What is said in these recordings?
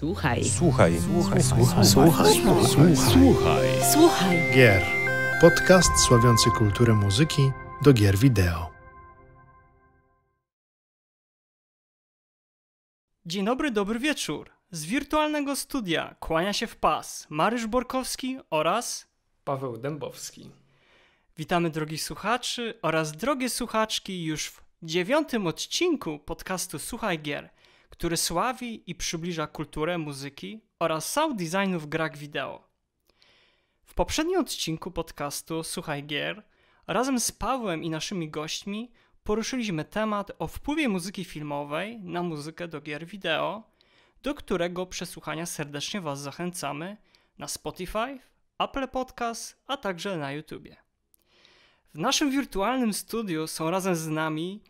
Słuchaj. Słuchaj. Słuchaj. Słuchaj. Słuchaj. Słuchaj. Słuchaj. Słuchaj. Gier. Podcast sławiący kulturę muzyki do gier wideo. Dzień dobry, dobry wieczór. Z wirtualnego studia kłania się w pas Mariusz Borkowski oraz Paweł Dębowski. Witamy drogi słuchaczy oraz drogie słuchaczki już w dziewiątym odcinku podcastu Słuchaj Gier – który sławi i przybliża kulturę muzyki oraz sound designu w grach wideo. W poprzednim odcinku podcastu Słuchaj Gier razem z Pawłem i naszymi gośćmi poruszyliśmy temat o wpływie muzyki filmowej na muzykę do gier wideo, do którego przesłuchania serdecznie Was zachęcamy na Spotify, Apple Podcast, a także na YouTube. W naszym wirtualnym studiu są razem z nami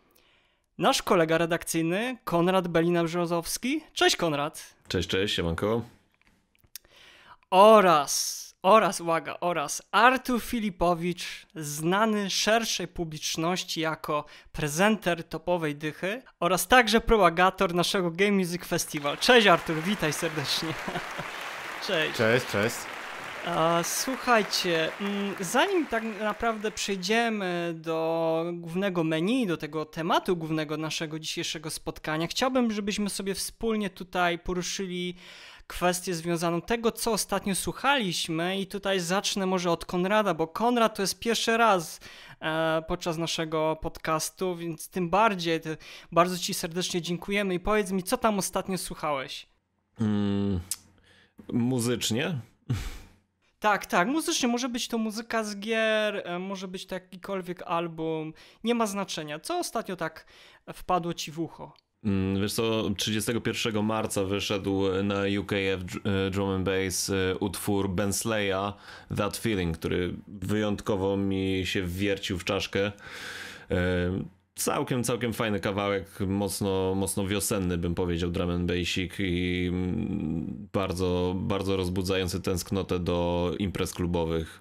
nasz kolega redakcyjny Konrad Belina-Brzozowski. Cześć Konrad. Cześć, cześć, siemanko. Oraz, oraz, uwaga, oraz Artur Filipowicz, znany szerszej publiczności jako prezenter topowej dychy oraz także propagator naszego Game Music Festival. Cześć Artur, witaj serdecznie. Cześć. Cześć, cześć. Słuchajcie, mm, zanim tak naprawdę przejdziemy do głównego menu, do tego tematu głównego naszego dzisiejszego spotkania, chciałbym, żebyśmy sobie wspólnie tutaj poruszyli kwestię związaną tego, co ostatnio słuchaliśmy i tutaj zacznę może od Konrada, bo Konrad to jest pierwszy raz e, podczas naszego podcastu, więc tym bardziej te, bardzo Ci serdecznie dziękujemy i powiedz mi, co tam ostatnio słuchałeś? Mm, muzycznie? Tak, tak. Muzycznie może być to muzyka z gier, e, może być to jakikolwiek album. Nie ma znaczenia. Co ostatnio tak wpadło ci w ucho? Mm, wiesz co, 31 marca wyszedł na UKF e, Drum and Bass e, utwór Bensleya That Feeling, który wyjątkowo mi się wwiercił w czaszkę całkiem, całkiem fajny kawałek, mocno, mocno wiosenny bym powiedział drum and basic i bardzo, bardzo rozbudzający tęsknotę do imprez klubowych.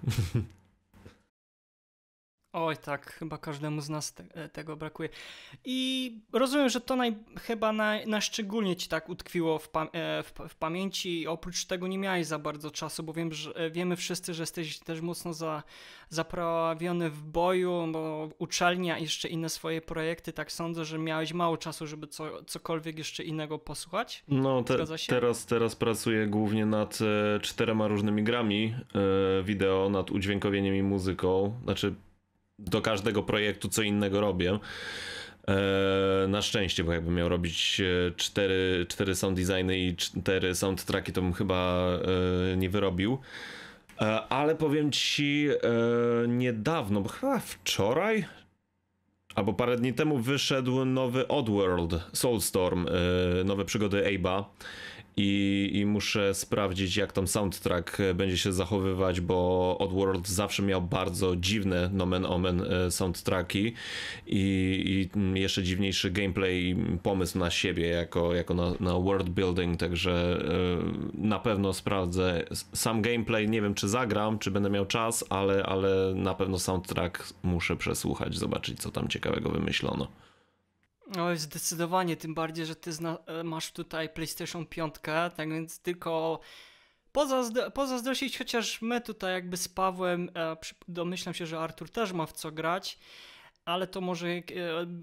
Oj, tak, chyba każdemu z nas te, e, tego brakuje. I rozumiem, że to naj, chyba na, na szczególnie ci tak utkwiło w, pa, e, w, w, pamięci. Oprócz tego nie miałeś za bardzo czasu, bo wiem, że, e, wiemy wszyscy, że jesteś też mocno za, zaprawiony w boju, bo uczelnia i jeszcze inne swoje projekty. Tak sądzę, że miałeś mało czasu, żeby co, cokolwiek jeszcze innego posłuchać. No, te, Teraz, teraz pracuję głównie nad e, czterema różnymi grami e, wideo, nad udźwiękowieniem i muzyką. Znaczy do każdego projektu co innego robię. E, na szczęście, bo jakbym miał robić e, cztery, cztery sound designy i cztery soundtracki, to bym chyba e, nie wyrobił. Ale powiem ci niedawno, bo chyba wczoraj albo parę dni temu wyszedł nowy Oddworld, Soulstorm, nowe przygody Abe'a i, i muszę sprawdzić, jak tam soundtrack e, będzie się zachowywać, bo Oddworld zawsze miał bardzo dziwne nomen omen e, soundtracki i, i mm, jeszcze dziwniejszy gameplay i pomysł na siebie jako, jako na, na world building, także e, na pewno sprawdzę sam gameplay, nie wiem czy zagram, czy będę miał czas, ale, ale na pewno soundtrack muszę przesłuchać, zobaczyć co tam ciekawego wymyślono. No zdecydowanie, tym bardziej, że ty e, masz tutaj PlayStation 5, tak więc tylko pozazdro pozazdrościć, chociaż my tutaj jakby z Pawłem, e, domyślam się, że Artur też ma w co grać, ale to może e,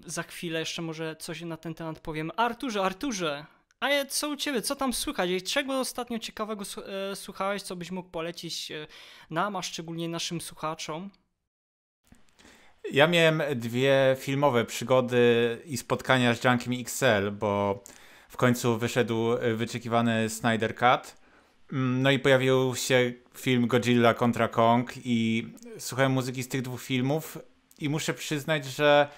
za chwilę jeszcze może coś na ten temat powiem. Arturze, Arturze, a co u ciebie, co tam słychać? czego ostatnio ciekawego e, słuchałeś, co byś mógł polecić e, nam, a szczególnie naszym słuchaczom? Ja miałem dwie filmowe przygody i spotkania z Junkiem XL, bo w końcu wyszedł wyczekiwany Snyder Cut. Mm, no i pojawił się film Godzilla kontra Kong i słuchałem muzyki z tych dwóch filmów i muszę przyznać, że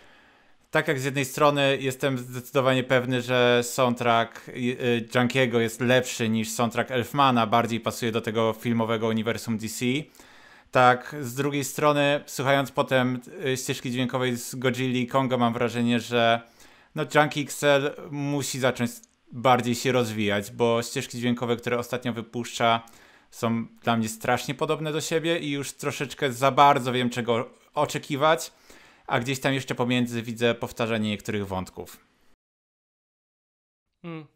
tak jak z jednej strony jestem zdecydowanie pewny, że soundtrack y, y, Junkiego jest lepszy niż soundtrack Elfmana, bardziej pasuje do tego filmowego uniwersum DC, tak, z drugiej strony, słuchając potem y, ścieżki dźwiękowej z Godzilla i Kongo, mam wrażenie, że no, Junkie XL musi zacząć bardziej się rozwijać, bo ścieżki dźwiękowe, które ostatnio wypuszcza, są dla mnie strasznie podobne do siebie i już troszeczkę za bardzo wiem, czego oczekiwać, a gdzieś tam jeszcze pomiędzy widzę powtarzanie niektórych wątków. Hmm.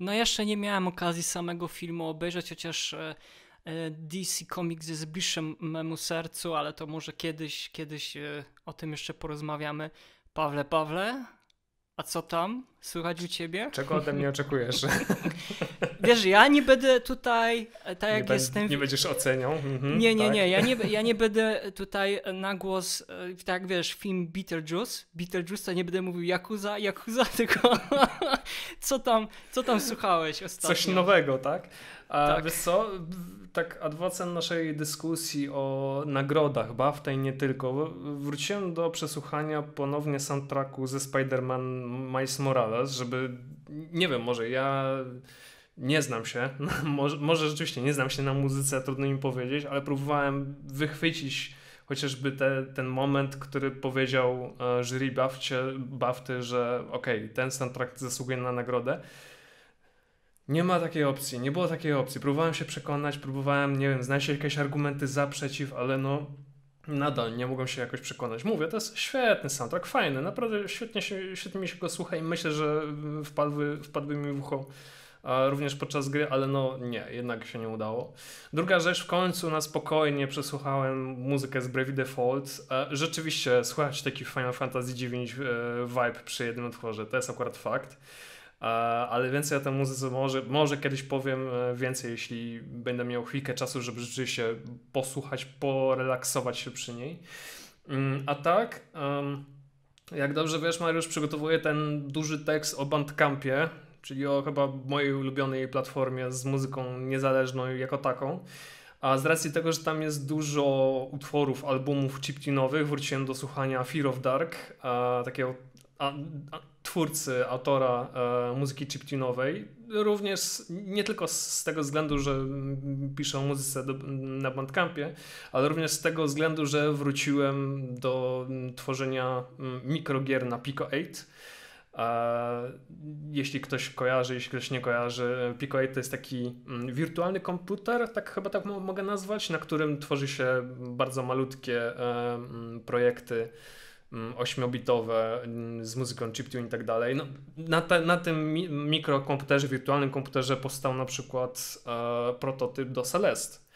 No, jeszcze nie miałem okazji samego filmu obejrzeć, chociaż. E, E, DC Comics jest bliższe memu sercu, ale to może kiedyś, kiedyś e, o tym jeszcze porozmawiamy. Pawle, Pawle, a co tam? słuchać u ciebie. Czego ode mnie oczekujesz? Wiesz, ja nie będę tutaj, e, tak nie jak ben, jestem... Nie będziesz oceniał? Mhm, nie, nie, tak. nie, ja nie. Ja nie będę tutaj na głos, e, tak wiesz, film Beetlejuice. Beetlejuice to nie będę mówił jakuza, jakuza tylko co, tam, co tam słuchałeś ostatnio? Coś nowego, tak? A tak. wiesz co, tak adwocem naszej dyskusji o nagrodach BAFTA i nie tylko, wróciłem do przesłuchania ponownie soundtracku ze Spider-Man Miles Morales znalazł, żeby, nie wiem, może ja nie znam się, może, może rzeczywiście nie znam się na muzyce, trudno mi powiedzieć, ale próbowałem wychwycić chociażby te, ten moment, który powiedział e, jury bawcie, Bafty, że okej, okay, ten soundtrack zasługuje na nagrodę. Nie ma takiej opcji, nie było takiej opcji. Próbowałem się przekonać, próbowałem, nie wiem, znaleźć jakieś argumenty za, przeciw, ale no nadal nie mogłem się jakoś przekonać. Mówię, to jest świetny soundtrack, fajny, naprawdę świetnie, się, świetnie mi się go słucha i myślę, że wpadły, wpadły mi w ucho również podczas gry, ale no nie, jednak się nie udało. Druga rzecz, w końcu na spokojnie przesłuchałem muzykę z Brave Default. E, rzeczywiście słychać taki Final Fantasy IX e, vibe przy jednym utworze, to jest akurat fakt ale więcej o tej muzyce może, może kiedyś powiem e, więcej, jeśli będę miał chwilkę czasu, żeby rzeczywiście posłuchać, porelaksować się przy niej. Mm, a tak, jak dobrze wiesz, Mariusz przygotowuje ten duży tekst o Bandcampie, czyli o chyba mojej ulubionej platformie z muzyką niezależną jako taką. A z racji tego, że tam jest dużo utworów, albumów chiptinowych, wróciłem do słuchania Fear of Dark, takiego twórcy, autora e, muzyki chiptunowej, również nie tylko z tego względu, że piszę o muzyce do, na Bandcampie, ale również z tego względu, że wróciłem do mm, tworzenia mm, mikrogier na Pico 8. E, jeśli ktoś kojarzy, jeśli ktoś nie kojarzy, Pico 8 to jest taki mm, wirtualny komputer, tak chyba tak mogę nazwać, na którym tworzy się bardzo malutkie e, projekty Mm, ośmiobitowe mm, z muzyką chiptune i tak dalej. No, na, te, na tym mi mikrokomputerze, wirtualnym komputerze powstał na przykład e, prototyp do Celest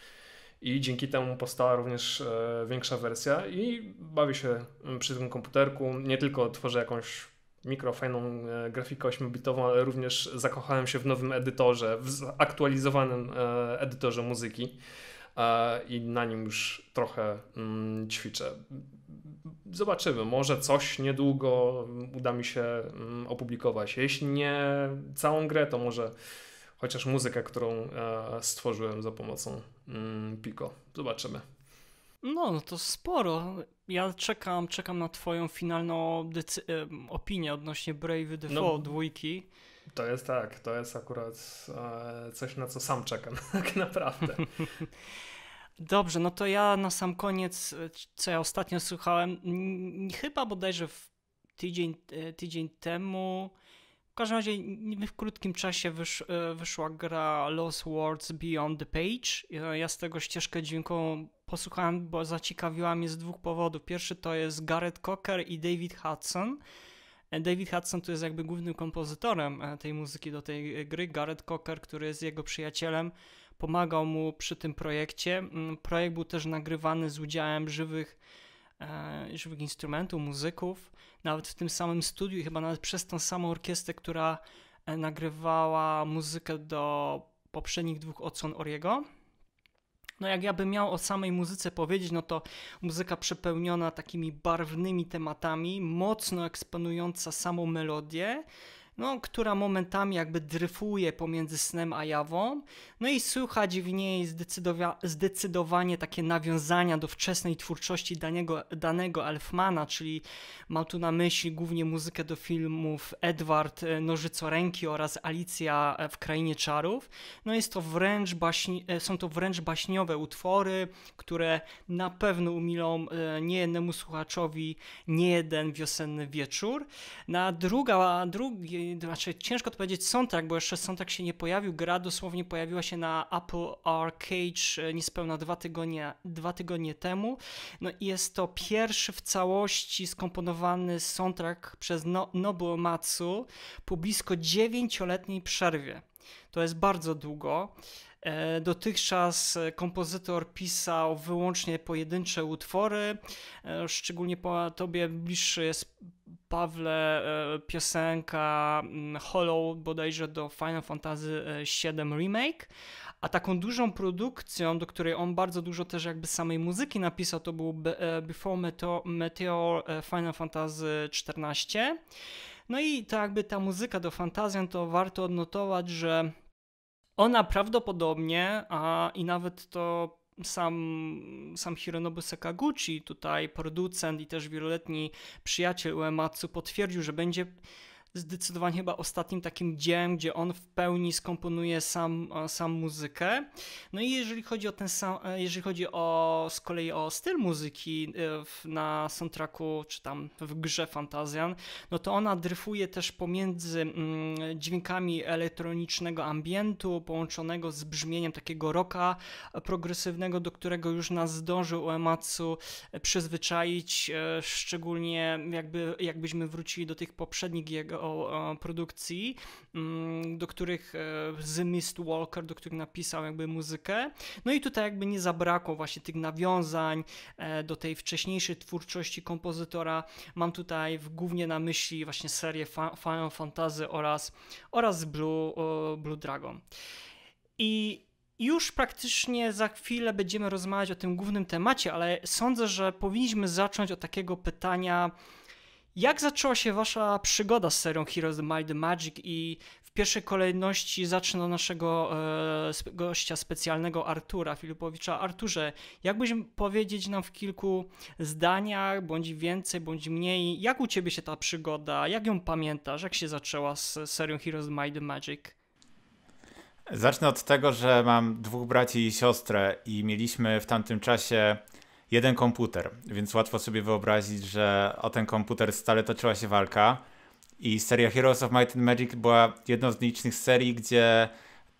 i dzięki temu powstała również e, większa wersja i bawię się mm, przy tym komputerku. Nie tylko tworzę jakąś mikrofajną e, grafikę ośmiobitową, ale również zakochałem się w nowym edytorze, w zaktualizowanym e, edytorze muzyki e, i na nim już trochę ćwiczę zobaczymy. Może coś niedługo uda mi się mm, opublikować. Jeśli nie całą grę, to może chociaż muzykę, którą e, stworzyłem za pomocą mm, Pico. Zobaczymy. No, no to sporo. Ja czekam, czekam na twoją finalną e, opinię odnośnie Brave Default no, dwójki. To jest tak, to jest akurat e, coś, na co sam czekam tak naprawdę. Dobrze, no to ja na sam koniec, co ja ostatnio słuchałem, chyba bodajże w tydzień, e, tydzień temu, w każdym razie w krótkim czasie wysz, e, wyszła gra Lost Words Beyond the Page. Ja z tego ścieżkę dźwiękową posłuchałem, bo zaciekawiła mnie z dwóch powodów. Pierwszy to jest Garrett Cocker i David Hudson. E, David Hudson to jest jakby głównym kompozytorem tej muzyki do tej gry. Garrett Cocker, który jest jego przyjacielem, pomagał mu przy tym projekcie. Mm, projekt był też nagrywany z udziałem żywych, e, żywych instrumentów, muzyków, nawet w tym samym studiu i chyba nawet przez tą samą orkiestrę, która e, nagrywała muzykę do poprzednich dwóch odsłon Oriego. No jak ja bym miał o samej muzyce powiedzieć, no to muzyka przepełniona takimi barwnymi tematami, mocno eksponująca samą melodię, no, która momentami jakby dryfuje pomiędzy snem a jawą, no i słychać w niej zdecydowa zdecydowanie takie nawiązania do wczesnej twórczości danego, danego Elfmana, czyli mam tu na myśli głównie muzykę do filmów Edward e, Nożycoręki oraz Alicja e, w Krainie Czarów. No jest to wręcz e, są to wręcz baśniowe utwory, które na pewno umilą niejednemu słuchaczowi niejeden wiosenny wieczór. Na no druga, drugi znaczy ciężko to powiedzieć soundtrack, bo jeszcze soundtrack się nie pojawił. Gra dosłownie pojawiła się na Apple Arcade e, niespełna dwa tygodnie, dwa tygodnie temu. No i jest to pierwszy w całości skomponowany soundtrack przez no Nobuo Matsu po blisko dziewięcioletniej przerwie. To jest bardzo długo. E, dotychczas e, kompozytor pisał wyłącznie pojedyncze utwory, e, szczególnie po tobie bliższy jest Pawle piosenka mm, Hollow bodajże do Final Fantasy VII Remake, a taką dużą produkcją, do której on bardzo dużo też jakby samej muzyki napisał, to był Before Meteor, Meteor Final Fantasy XIV. No i to jakby ta muzyka do Fantazjan to warto odnotować, że ona prawdopodobnie, a i nawet to sam, sam Hironobu Sakaguchi, tutaj producent i też wieloletni przyjaciel Uematsu, potwierdził, że będzie zdecydowanie chyba ostatnim takim dziełem, gdzie on w pełni skomponuje sam, e, sam muzykę. No i jeżeli chodzi o ten sam, e, jeżeli chodzi o z kolei o styl muzyki e, na soundtracku, czy tam w grze Fantazjan, no to ona dryfuje też pomiędzy mm, dźwiękami elektronicznego ambientu połączonego z brzmieniem takiego rocka progresywnego, do którego już nas zdążył Uematsu przyzwyczaić, szczególnie jakby, jakbyśmy wrócili do tych poprzednich jego o, o produkcji, mm, do których e, z Mist Walker, do których napisał jakby muzykę. No i tutaj jakby nie zabrakło właśnie tych nawiązań e, do tej wcześniejszej twórczości kompozytora. Mam tutaj w, głównie na myśli właśnie serię Final Fantasy oraz, oraz Blue, Blue Dragon. I już praktycznie za chwilę będziemy rozmawiać o tym głównym temacie, ale sądzę, że powinniśmy zacząć od takiego pytania, jak zaczęła się wasza przygoda z serią Heroes of Might and Magic i w pierwszej kolejności zacznę od naszego e, gościa specjalnego Artura Filipowicza. Arturze, jakbyś powiedzieć nam w kilku zdaniach, bądź więcej, bądź mniej, jak u ciebie się ta przygoda, jak ją pamiętasz, jak się zaczęła z serią Heroes of Might and Magic? Zacznę od tego, że mam dwóch braci i siostrę i mieliśmy w tamtym czasie jeden komputer, więc łatwo sobie wyobrazić, że o ten komputer stale toczyła się walka. I seria Heroes of Might and Magic była jedną z licznych serii, gdzie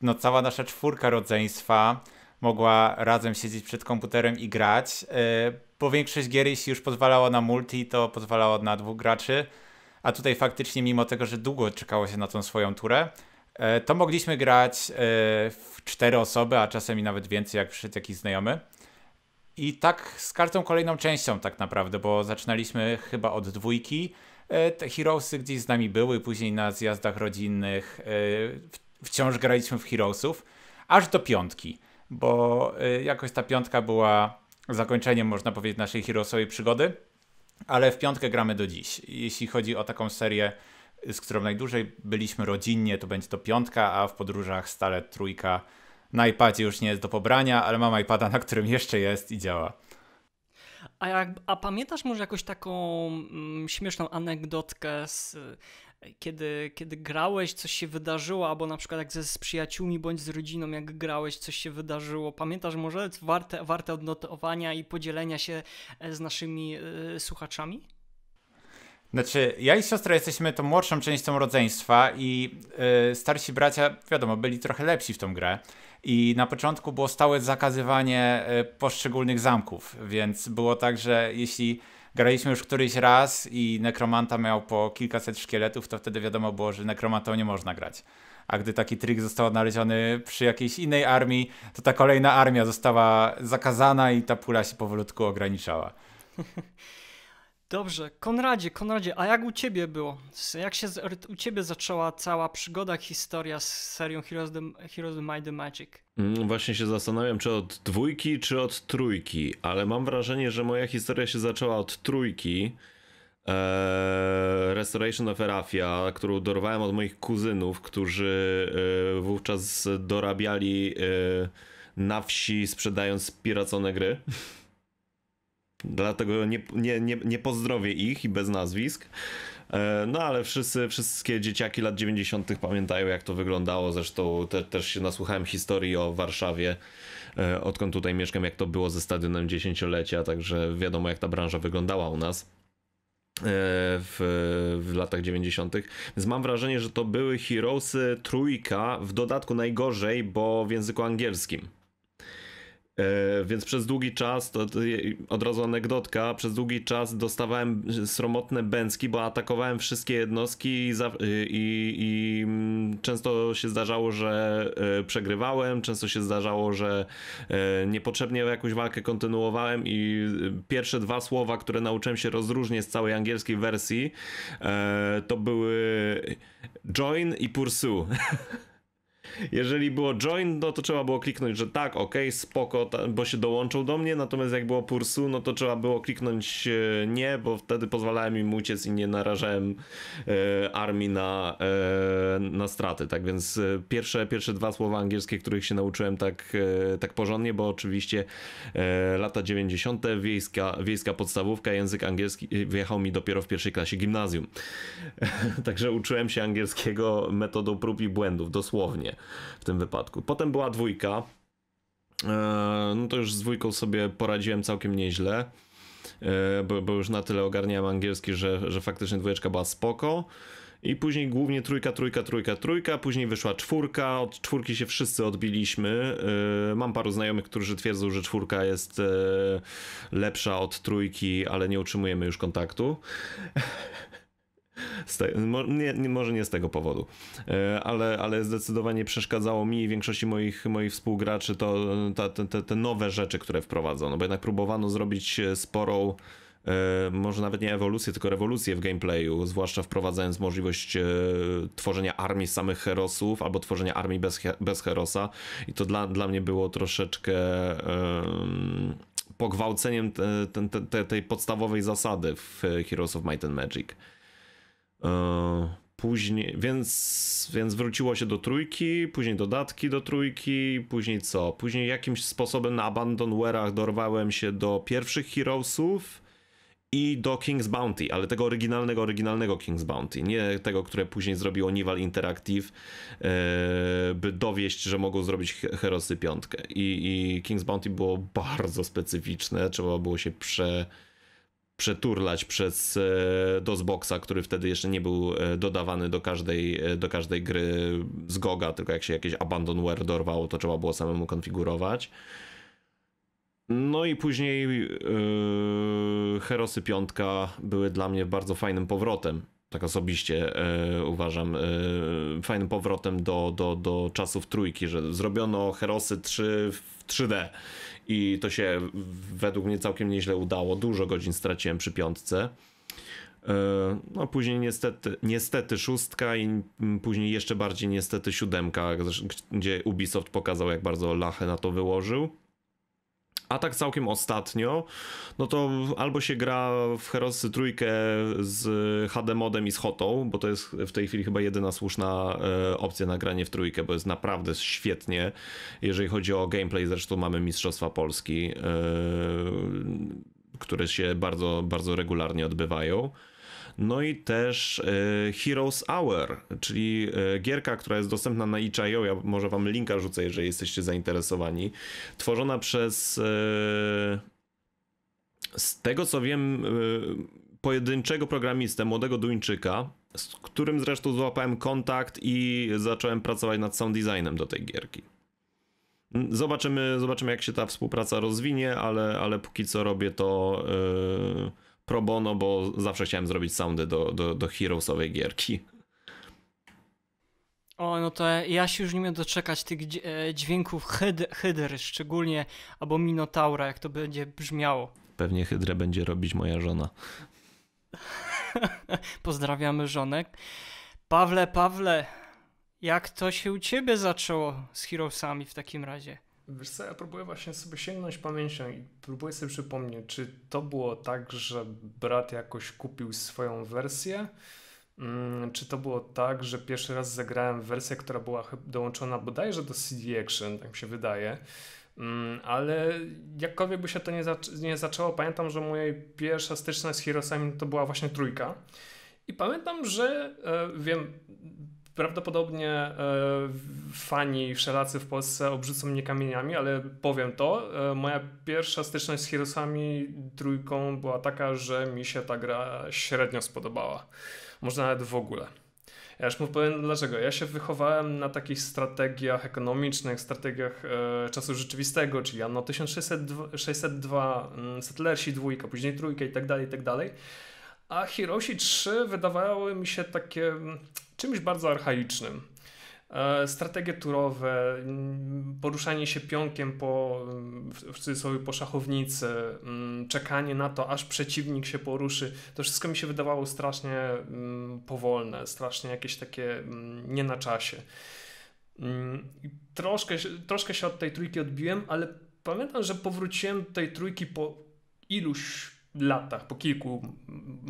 no, cała nasza czwórka rodzeństwa mogła razem siedzieć przed komputerem i grać. Y, bo większość gier, jeśli już pozwalało na multi, to pozwalało na dwóch graczy. A tutaj faktycznie, mimo tego, że długo czekało się na tą swoją turę, y, to mogliśmy grać y, w cztery osoby, a czasem i nawet więcej, jak przyszedł jakiś znajomy. I tak z każdą kolejną częścią tak naprawdę, bo zaczynaliśmy chyba od dwójki. E, te Heroesy gdzieś z nami były, później na zjazdach rodzinnych e, wciąż graliśmy w Heroesów, aż do piątki, bo e, jakoś ta piątka była zakończeniem, można powiedzieć, naszej Heroesowej przygody, ale w piątkę gramy do dziś. Jeśli chodzi o taką serię, z którą najdłużej byliśmy rodzinnie, to będzie to piątka, a w podróżach stale trójka, na iPadzie już nie jest do pobrania, ale mam iPada, na którym jeszcze jest i działa. A, jak, a pamiętasz może jakąś taką mm, śmieszną anegdotkę z, e, kiedy, kiedy grałeś, coś się wydarzyło, albo na przykład jak ze, z przyjaciółmi bądź z rodziną, jak grałeś, coś się wydarzyło. Pamiętasz może warte, warte odnotowania i podzielenia się e, z naszymi y, słuchaczami? Znaczy, ja i siostra jesteśmy tą młodszą częścią rodzeństwa i y, starsi bracia, wiadomo, byli trochę lepsi w tą grę. I na początku było stałe zakazywanie e, poszczególnych zamków, więc było tak, że jeśli graliśmy już któryś raz i nekromanta miał po kilkaset szkieletów, to wtedy wiadomo było, że nekromantą nie można grać. A gdy taki trik został odnaleziony przy jakiejś innej armii, to ta kolejna armia została zakazana i ta pula się powolutku ograniczała. Dobrze, Konradzie, Konradzie, a jak u ciebie było? Jak się z, u ciebie zaczęła cała przygoda, historia z serią Heroes, the, Heroes the Might the Magic? Mm, właśnie się zastanawiam, czy od dwójki, czy od trójki, ale mam wrażenie, że moja historia się zaczęła od trójki. Eee, Restoration of Erafia, którą dorwałem od moich kuzynów, którzy e, wówczas dorabiali e, na wsi sprzedając piracone gry. Dlatego nie, nie, nie, nie pozdrowię ich i bez nazwisk. E, no ale wszyscy, wszystkie dzieciaki lat 90. pamiętają jak to wyglądało. Zresztą te, też się nasłuchałem historii o Warszawie, e, odkąd tutaj mieszkam, jak to było ze stadionem dziesięciolecia, także wiadomo jak ta branża wyglądała u nas. E, w, w, latach 90. Więc mam wrażenie, że to były Heroesy trójka, w dodatku najgorzej, bo w języku angielskim. E, więc przez długi czas, to, to od razu anegdotka, przez długi czas dostawałem sromotne bęcki, bo atakowałem wszystkie jednostki i, za, y, i, i mm, często się zdarzało, że e, przegrywałem, często się zdarzało, że e, niepotrzebnie jakąś walkę kontynuowałem i y, pierwsze dwa słowa, które nauczyłem się rozróżnie z całej angielskiej wersji, to były join i pursue. jeżeli było join, no to trzeba było kliknąć, że tak, ok, spoko, bo się dołączył do mnie, natomiast jak było pursu, no to trzeba było kliknąć e, nie, bo wtedy pozwalałem im uciec i nie narażałem e, armii na, e, na straty, tak więc e, pierwsze, pierwsze dwa słowa angielskie, których się nauczyłem tak, e, tak porządnie, bo oczywiście e, lata 90. Wiejska, wiejska podstawówka, język angielski wjechał mi dopiero w pierwszej klasie gimnazjum. Także uczyłem się angielskiego metodą prób i błędów, dosłownie w tym wypadku. Potem była dwójka. E, no to już z dwójką sobie poradziłem całkiem nieźle. E, bo, bo, już na tyle ogarniałem angielski, że, że faktycznie dwójeczka była spoko. I później głównie trójka, trójka, trójka, trójka, później wyszła czwórka, od czwórki się wszyscy odbiliśmy. E, mam paru znajomych, którzy twierdzą, że czwórka jest lepsza od trójki, ale nie utrzymujemy już kontaktu. nie, nie, może nie z tego powodu, e, ale, ale zdecydowanie przeszkadzało mi i większości moich, moich współgraczy to ta, te, te nowe rzeczy, które wprowadzono, bo jednak próbowano zrobić e, sporą e, może nawet nie ewolucję, tylko rewolucję w gameplayu, zwłaszcza wprowadzając możliwość tworzenia armii samych herosów albo tworzenia armii bez, bez herosa. I to dla, dla mnie było troszeczkę um, pogwałceniem te, te, te, tej podstawowej zasady w Heroes of Might and Magic. E, później, więc, więc wróciło się do trójki, później dodatki do trójki, później co? Później jakimś sposobem na Abandonware'ach dorwałem się do pierwszych Heroesów i do King's Bounty, ale tego oryginalnego, oryginalnego King's Bounty, nie tego, które później zrobiło Nival Interactive, yy, by dowieść, że mogą zrobić Herosy piątkę. I, I King's Bounty było bardzo specyficzne, trzeba było się prze przeturlać przez e, DOSBoxa, który wtedy jeszcze nie był e, dodawany do każdej, e, do każdej gry z GOGA, tylko jak się jakieś abandonware dorwało, to trzeba było samemu konfigurować. No i później yy, Herosy Piątka były dla mnie bardzo fajnym powrotem. Tak osobiście yy, uważam, yy, fajnym powrotem do, do, do czasów trójki, że zrobiono Herosy 3 w 3D i to się według mnie całkiem nieźle udało. Dużo godzin straciłem przy piątce. E, no później niestety, niestety szóstka i mm, później jeszcze bardziej niestety siódemka, gdzie Ubisoft pokazał jak bardzo lachę na to wyłożył. A tak całkiem ostatnio, no to albo się gra w Herosy trójkę z HD modem i z hotą, bo to jest w tej chwili chyba jedyna słuszna e, opcja na granie w trójkę, bo jest naprawdę świetnie. Jeżeli chodzi o gameplay, zresztą mamy Mistrzostwa Polski, e, które się bardzo, bardzo regularnie odbywają. No i też e, Heroes Hour, czyli e, gierka, która jest dostępna na itch.io, ja może wam linka rzucę, jeżeli jesteście zainteresowani. Tworzona przez e, z tego co wiem pojedynczego programistę, młodego Duńczyka, z którym zresztą złapałem kontakt i zacząłem pracować nad sound designem do tej gierki. Mm, zobaczymy, zobaczymy jak się ta współpraca rozwinie, ale, ale póki co robię to yy, pro bono, bo zawsze chciałem zrobić soundy do, do, do Heroesowej gierki. O, no to ja się już nie będę doczekać tych e, dźwięków hyder, szczególnie, albo minotaura, jak to będzie brzmiało. Pewnie hydrę będzie robić moja żona. Pozdrawiamy żonek. Pawle, Pawle, jak to się u ciebie zaczęło z Heroesami w takim razie? Wiesz co, ja próbuję właśnie sobie sięgnąć pamięcią i próbuję sobie przypomnieć, czy to było tak, że brat jakoś kupił swoją wersję, mm, czy to było tak, że pierwszy raz zagrałem wersję, która była dołączona bodajże do CD Action, tak mi się wydaje. Mm, ale jakkolwiek by się to nie, zac- nie zaczęło, pamiętam, że moja pierwsza styczność z Heroesami to była właśnie trójka. I pamiętam, że e, wiem, prawdopodobnie e, fani wszelacy w Polsce obrzucą mnie kamieniami, ale powiem to. E, moja pierwsza styczność z Heroesami trójką była taka, że mi się ta gra średnio spodobała. Może nawet w ogóle. Ja już mu powiem dlaczego. Ja się wychowałem na takich strategiach ekonomicznych, strategiach e, czasu rzeczywistego, czyli Anno 1602, 602, Settlersi dwójka, później trójka i tak dalej, i tak dalej a Hiroshi 3 wydawały mi się takie mm, czymś bardzo archaicznym. E, strategie turowe, mm, poruszanie się pionkiem po, mm, w cudzysłowie po szachownicy, czekanie na to, aż przeciwnik się poruszy, to wszystko mi się wydawało strasznie powolne, strasznie jakieś takie nie na czasie. Troszkę, troszkę się od tej trójki odbiłem, ale pamiętam, że powróciłem do tej trójki po iluś latach, po kilku,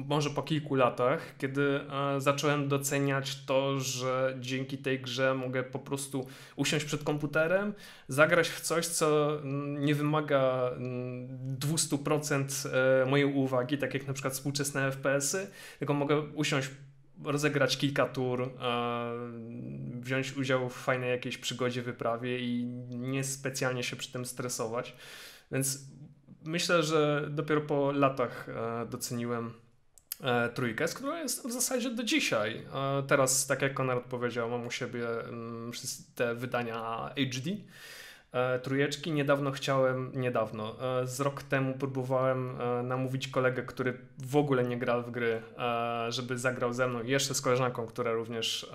może po kilku latach, kiedy e, zacząłem doceniać to, że dzięki tej grze mogę po prostu usiąść przed komputerem, zagrać w coś, co mm, nie wymaga 200% mm, e, mojej uwagi, tak jak na przykład współczesne FPS-y, tylko mogę usiąść rozegrać kilka tur, e, wziąć udział w fajnej jakiejś przygodzie, wyprawie i niespecjalnie się przy tym stresować. Więc myślę, że dopiero po latach e, doceniłem e, trójkę, z którą jestem w zasadzie do dzisiaj. E, teraz, tak jak Konrad powiedział, mam u siebie mm, wszystkie te wydania HD trójeczki. Niedawno chciałem, niedawno, z rok temu próbowałem namówić kolegę, który w ogóle nie grał w gry, żeby zagrał ze mną, jeszcze z koleżanką, która również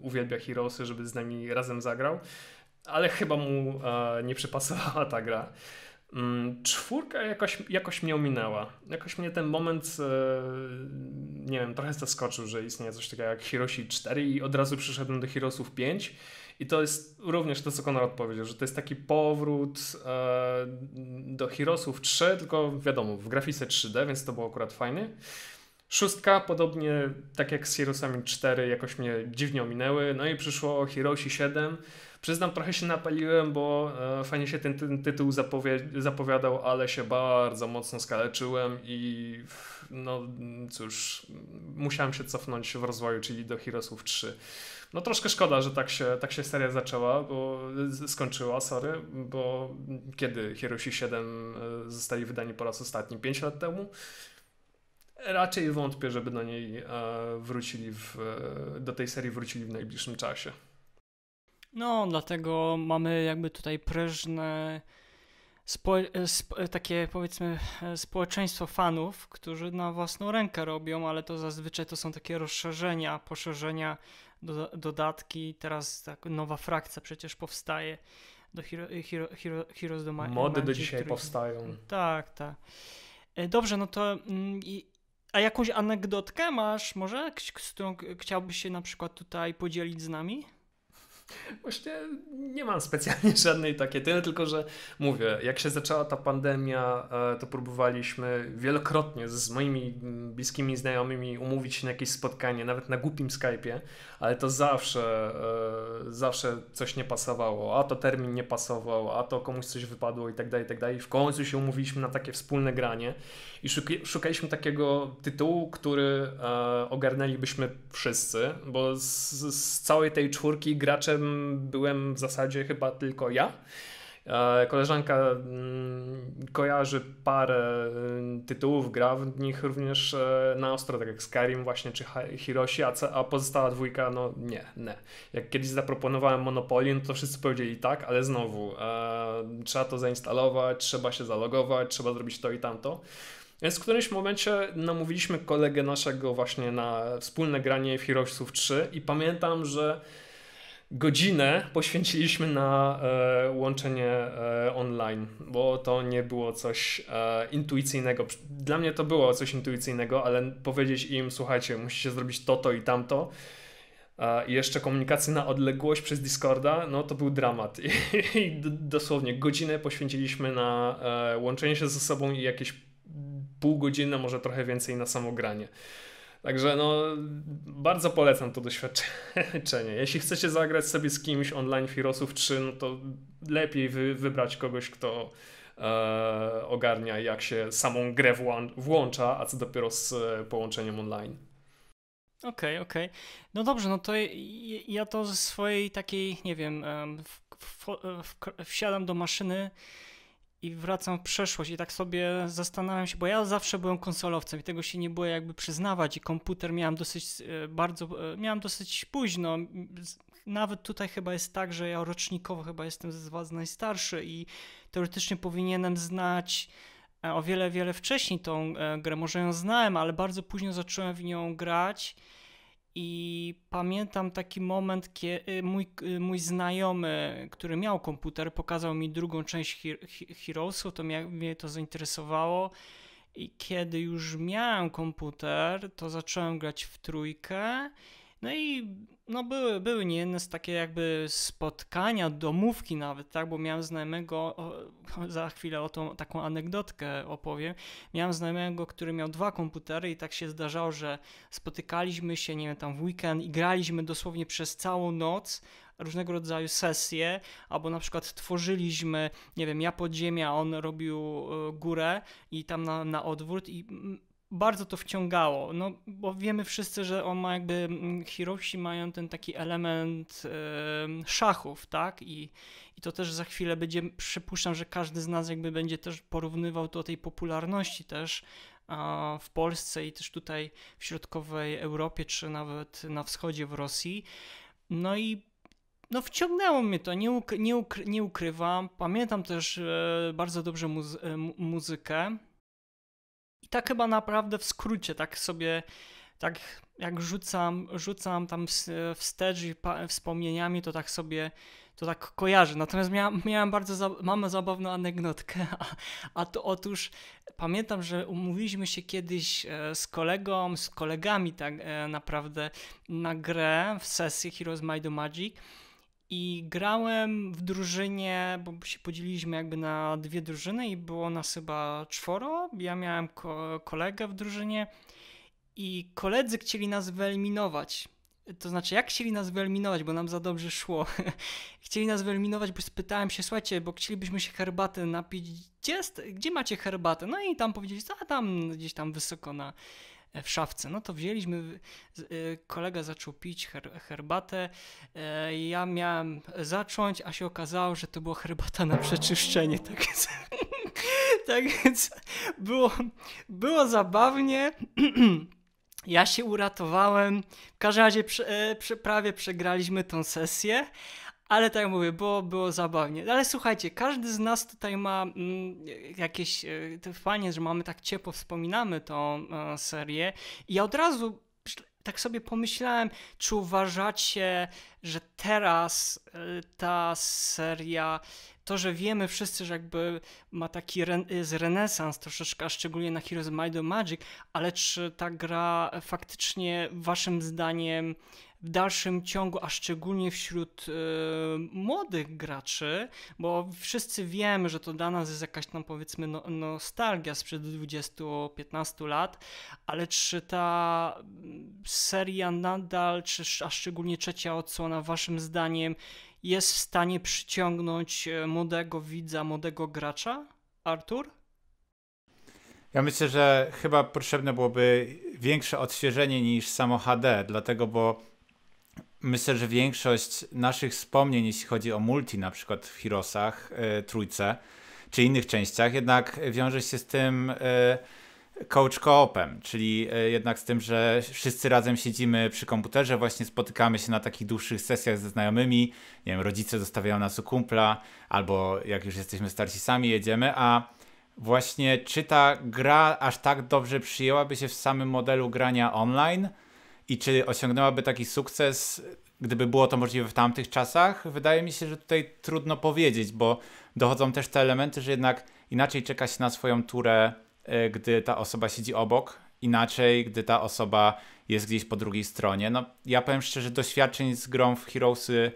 uwielbia Heroesy, żeby z nami razem zagrał, ale chyba mu nie przypasowała ta gra. Mm, czwórka jakoś, jakoś mnie ominęła. Jakoś mnie ten moment, e, nie wiem, trochę zaskoczył, że istnieje coś takiego jak Hiroshi 4 i od razu przyszedłem do Hirosów 5. I to jest również to, co Konrad powiedział, że to jest taki powrót e, do Hirosów 3, tylko wiadomo, w grafice 3D, więc to było akurat fajne. Szóstka, podobnie tak jak z Hirosami 4, jakoś mnie dziwnie ominęły. No i przyszło Hiroshi 7 Przyznam, trochę się napaliłem, bo e, fajnie się ten, ten tytuł zapowiadał, ale się bardzo mocno skaleczyłem i no cóż, musiałem się cofnąć w rozwoju, czyli do Heroesów 3. No troszkę szkoda, że tak się, tak się seria zaczęła, bo skończyła, sorry, bo kiedy Hiroshi 7 e, zostali wydani po raz ostatni? 5 lat temu? Raczej wątpię, żeby do niej e, wrócili, w, do tej serii wrócili w najbliższym czasie. No, dlatego mamy jakby tutaj prężne e, e, takie powiedzmy e, społeczeństwo fanów, którzy na własną rękę robią, ale to zazwyczaj to są takie rozszerzenia, poszerzenia, do dodatki. Teraz tak nowa frakcja przecież powstaje do Hero, Hero, Hero, Heroes do Mody Manji, do dzisiaj który... powstają. Tak, tak. Dobrze, no to mm, a jakąś anegdotkę masz może, z którą chciałbyś się na przykład tutaj podzielić z nami? Właśnie nie mam specjalnie żadnej takiej, tyle tylko, że mówię, jak się zaczęła ta pandemia, e, to próbowaliśmy wielokrotnie z moimi mm, bliskimi znajomymi umówić się na jakieś spotkanie, nawet na głupim Skype'ie, ale to zawsze, e, zawsze coś nie pasowało, a to termin nie pasował, a to komuś coś wypadło i tak dalej, i tak dalej. W końcu się umówiliśmy na takie wspólne granie i szukaliśmy takiego tytułu, który e, ogarnęlibyśmy wszyscy, bo z, z, całej tej czwórki graczem byłem w zasadzie chyba tylko ja. E, koleżanka m, mm, kojarzy parę e, tytułów, gra w nich również e, na ostro, tak jak Skyrim właśnie, czy Hiroshi, a, a pozostała dwójka, no nie, nie. Jak kiedyś zaproponowałem Monopolię, no to wszyscy powiedzieli tak, ale znowu, e, trzeba to zainstalować, trzeba się zalogować, trzeba zrobić to i tamto. Więc w którymś momencie namówiliśmy kolegę naszego właśnie na wspólne granie w Heroesów 3 i pamiętam, że godzinę poświęciliśmy na e, łączenie e, online, bo to nie było coś e, intuicyjnego. Dla mnie to było coś intuicyjnego, ale powiedzieć im, słuchajcie, musicie zrobić to, to i tamto. E, I jeszcze komunikację na odległość przez Discorda, no to był dramat. I, i dosłownie godzinę poświęciliśmy na e, łączenie się ze sobą i jakieś pół godziny, może trochę więcej na samogranie. Także no, bardzo polecam to doświadczenie. Jeśli chcecie zagrać sobie z kimś online Firosów 3, no to lepiej wy, wybrać kogoś, kto e, ogarnia, jak się samą grę włącza, a co dopiero z e, połączeniem online. Okej, okay, okej. Okay. No dobrze, no to ja to ze swojej takiej, nie wiem, w, w, w, wsiadam do maszyny i wracam w przeszłość i tak sobie zastanawiam się, bo ja zawsze byłem konsolowcem i tego się nie było jakby przyznawać i komputer miałem dosyć e, bardzo, e, miałem dosyć późno. Nawet tutaj chyba jest tak, że ja rocznikowo chyba jestem z was najstarszy i teoretycznie powinienem znać e, o wiele, wiele wcześniej tą grę. Może ją znałem, ale bardzo późno zacząłem w nią grać. I pamiętam taki moment, kiedy mój, y, mój znajomy, który miał komputer, pokazał mi drugą część Heroesu, to mnie, mnie to zainteresowało. I kiedy już miałem komputer, to zacząłem grać w trójkę no i no były, były niejedne z takie jakby spotkania, domówki nawet, tak, bo miałem znajomego, za chwilę o tą taką anegdotkę opowiem, miałem znajomego, który miał dwa komputery i tak się zdarzało, że spotykaliśmy się, nie wiem, tam w weekend i graliśmy dosłownie przez całą noc, różnego rodzaju sesje, albo na przykład tworzyliśmy, nie wiem, ja podziemia, on robił e, górę i tam na, na odwrót i bardzo to wciągało, no bo wiemy wszyscy, że on ma jakby, mm, Hiroshi mają ten taki element szachów, tak, I, i to też za chwilę będzie, przypuszczam, że każdy z nas jakby będzie też porównywał to tej popularności też a w Polsce i też tutaj w środkowej Europie, czy nawet na wschodzie w Rosji, no i no wciągnęło mnie to, nie, uk nie, ukry nie ukrywam, pamiętam też e, bardzo dobrze muzy e, muzykę, tak chyba naprawdę w skrócie, tak sobie, tak jak rzucam, rzucam tam wstecz i wspomnieniami, to tak sobie to tak kojarzę. Natomiast miałam, bardzo, za, mamy zabawną anegdotkę, a, a, to otóż pamiętam, że umówiliśmy się kiedyś e, z kolegą, z kolegami tak e, naprawdę na grę w sesji Heroes Might the Magic i grałem w drużynie, bo się podzieliliśmy jakby na dwie drużyny i było nas chyba czworo. Ja miałem ko kolegę w drużynie i koledzy chcieli nas wyeliminować. To znaczy, jak chcieli nas wyeliminować, bo nam za dobrze szło. chcieli nas wyeliminować, bo spytałem się, słuchajcie, bo chcielibyśmy się herbatę napić. Gdzie, gdzie macie herbatę? No i tam powiedzieli, a tam gdzieś tam wysoko na, w szafce. No to wzięliśmy, y, kolega zaczął pić her, herbatę, e, ja miałem zacząć, a się okazało, że to była herbata na przeczyszczenie, tak więc, tak więc było, było zabawnie. Ja się uratowałem. W każdym razie przy, e, prawie przegraliśmy tą sesję, ale tak mówię, było, było zabawnie. Ale słuchajcie, każdy z nas tutaj ma mm, jakieś. E, to fajnie, że mamy tak ciepło wspominamy tą e, serię. I ja od razu tak sobie pomyślałem, czy uważacie, że teraz e, ta seria, to, że wiemy wszyscy, że jakby ma taki e, z renesans troszeczkę, szczególnie na Heroes of Might Magic, ale czy ta gra faktycznie waszym zdaniem w dalszym ciągu, a szczególnie wśród e, młodych graczy, bo wszyscy wiemy, że to dla nas jest jakaś tam powiedzmy no, nostalgia sprzed 20-15 lat, ale czy ta seria nadal, czy, a szczególnie trzecia odsłona waszym zdaniem jest w stanie przyciągnąć e, młodego widza, młodego gracza? Artur? Ja myślę, że chyba potrzebne byłoby większe odświeżenie niż samo HD, dlatego bo myślę, że większość naszych wspomnień, jeśli chodzi o multi, na przykład w Heroesach, y, e, trójce, czy innych częściach, jednak wiąże się z tym y, coach co-opem, czyli y, jednak z tym, że wszyscy razem siedzimy przy komputerze, właśnie spotykamy się na takich dłuższych sesjach ze znajomymi, nie wiem, rodzice zostawiają nas u kumpla, albo jak już jesteśmy starsi sami jedziemy, a właśnie czy ta gra aż tak dobrze przyjęłaby się w samym modelu grania online – i czy osiągnęłaby taki sukces, gdyby było to możliwe w tamtych czasach? Wydaje mi się, że tutaj trudno powiedzieć, bo dochodzą też te elementy, że jednak inaczej czeka się na swoją turę, e, gdy ta osoba siedzi obok, inaczej, gdy ta osoba jest gdzieś po drugiej stronie. No, ja powiem szczerze, doświadczeń z grą w Heroesy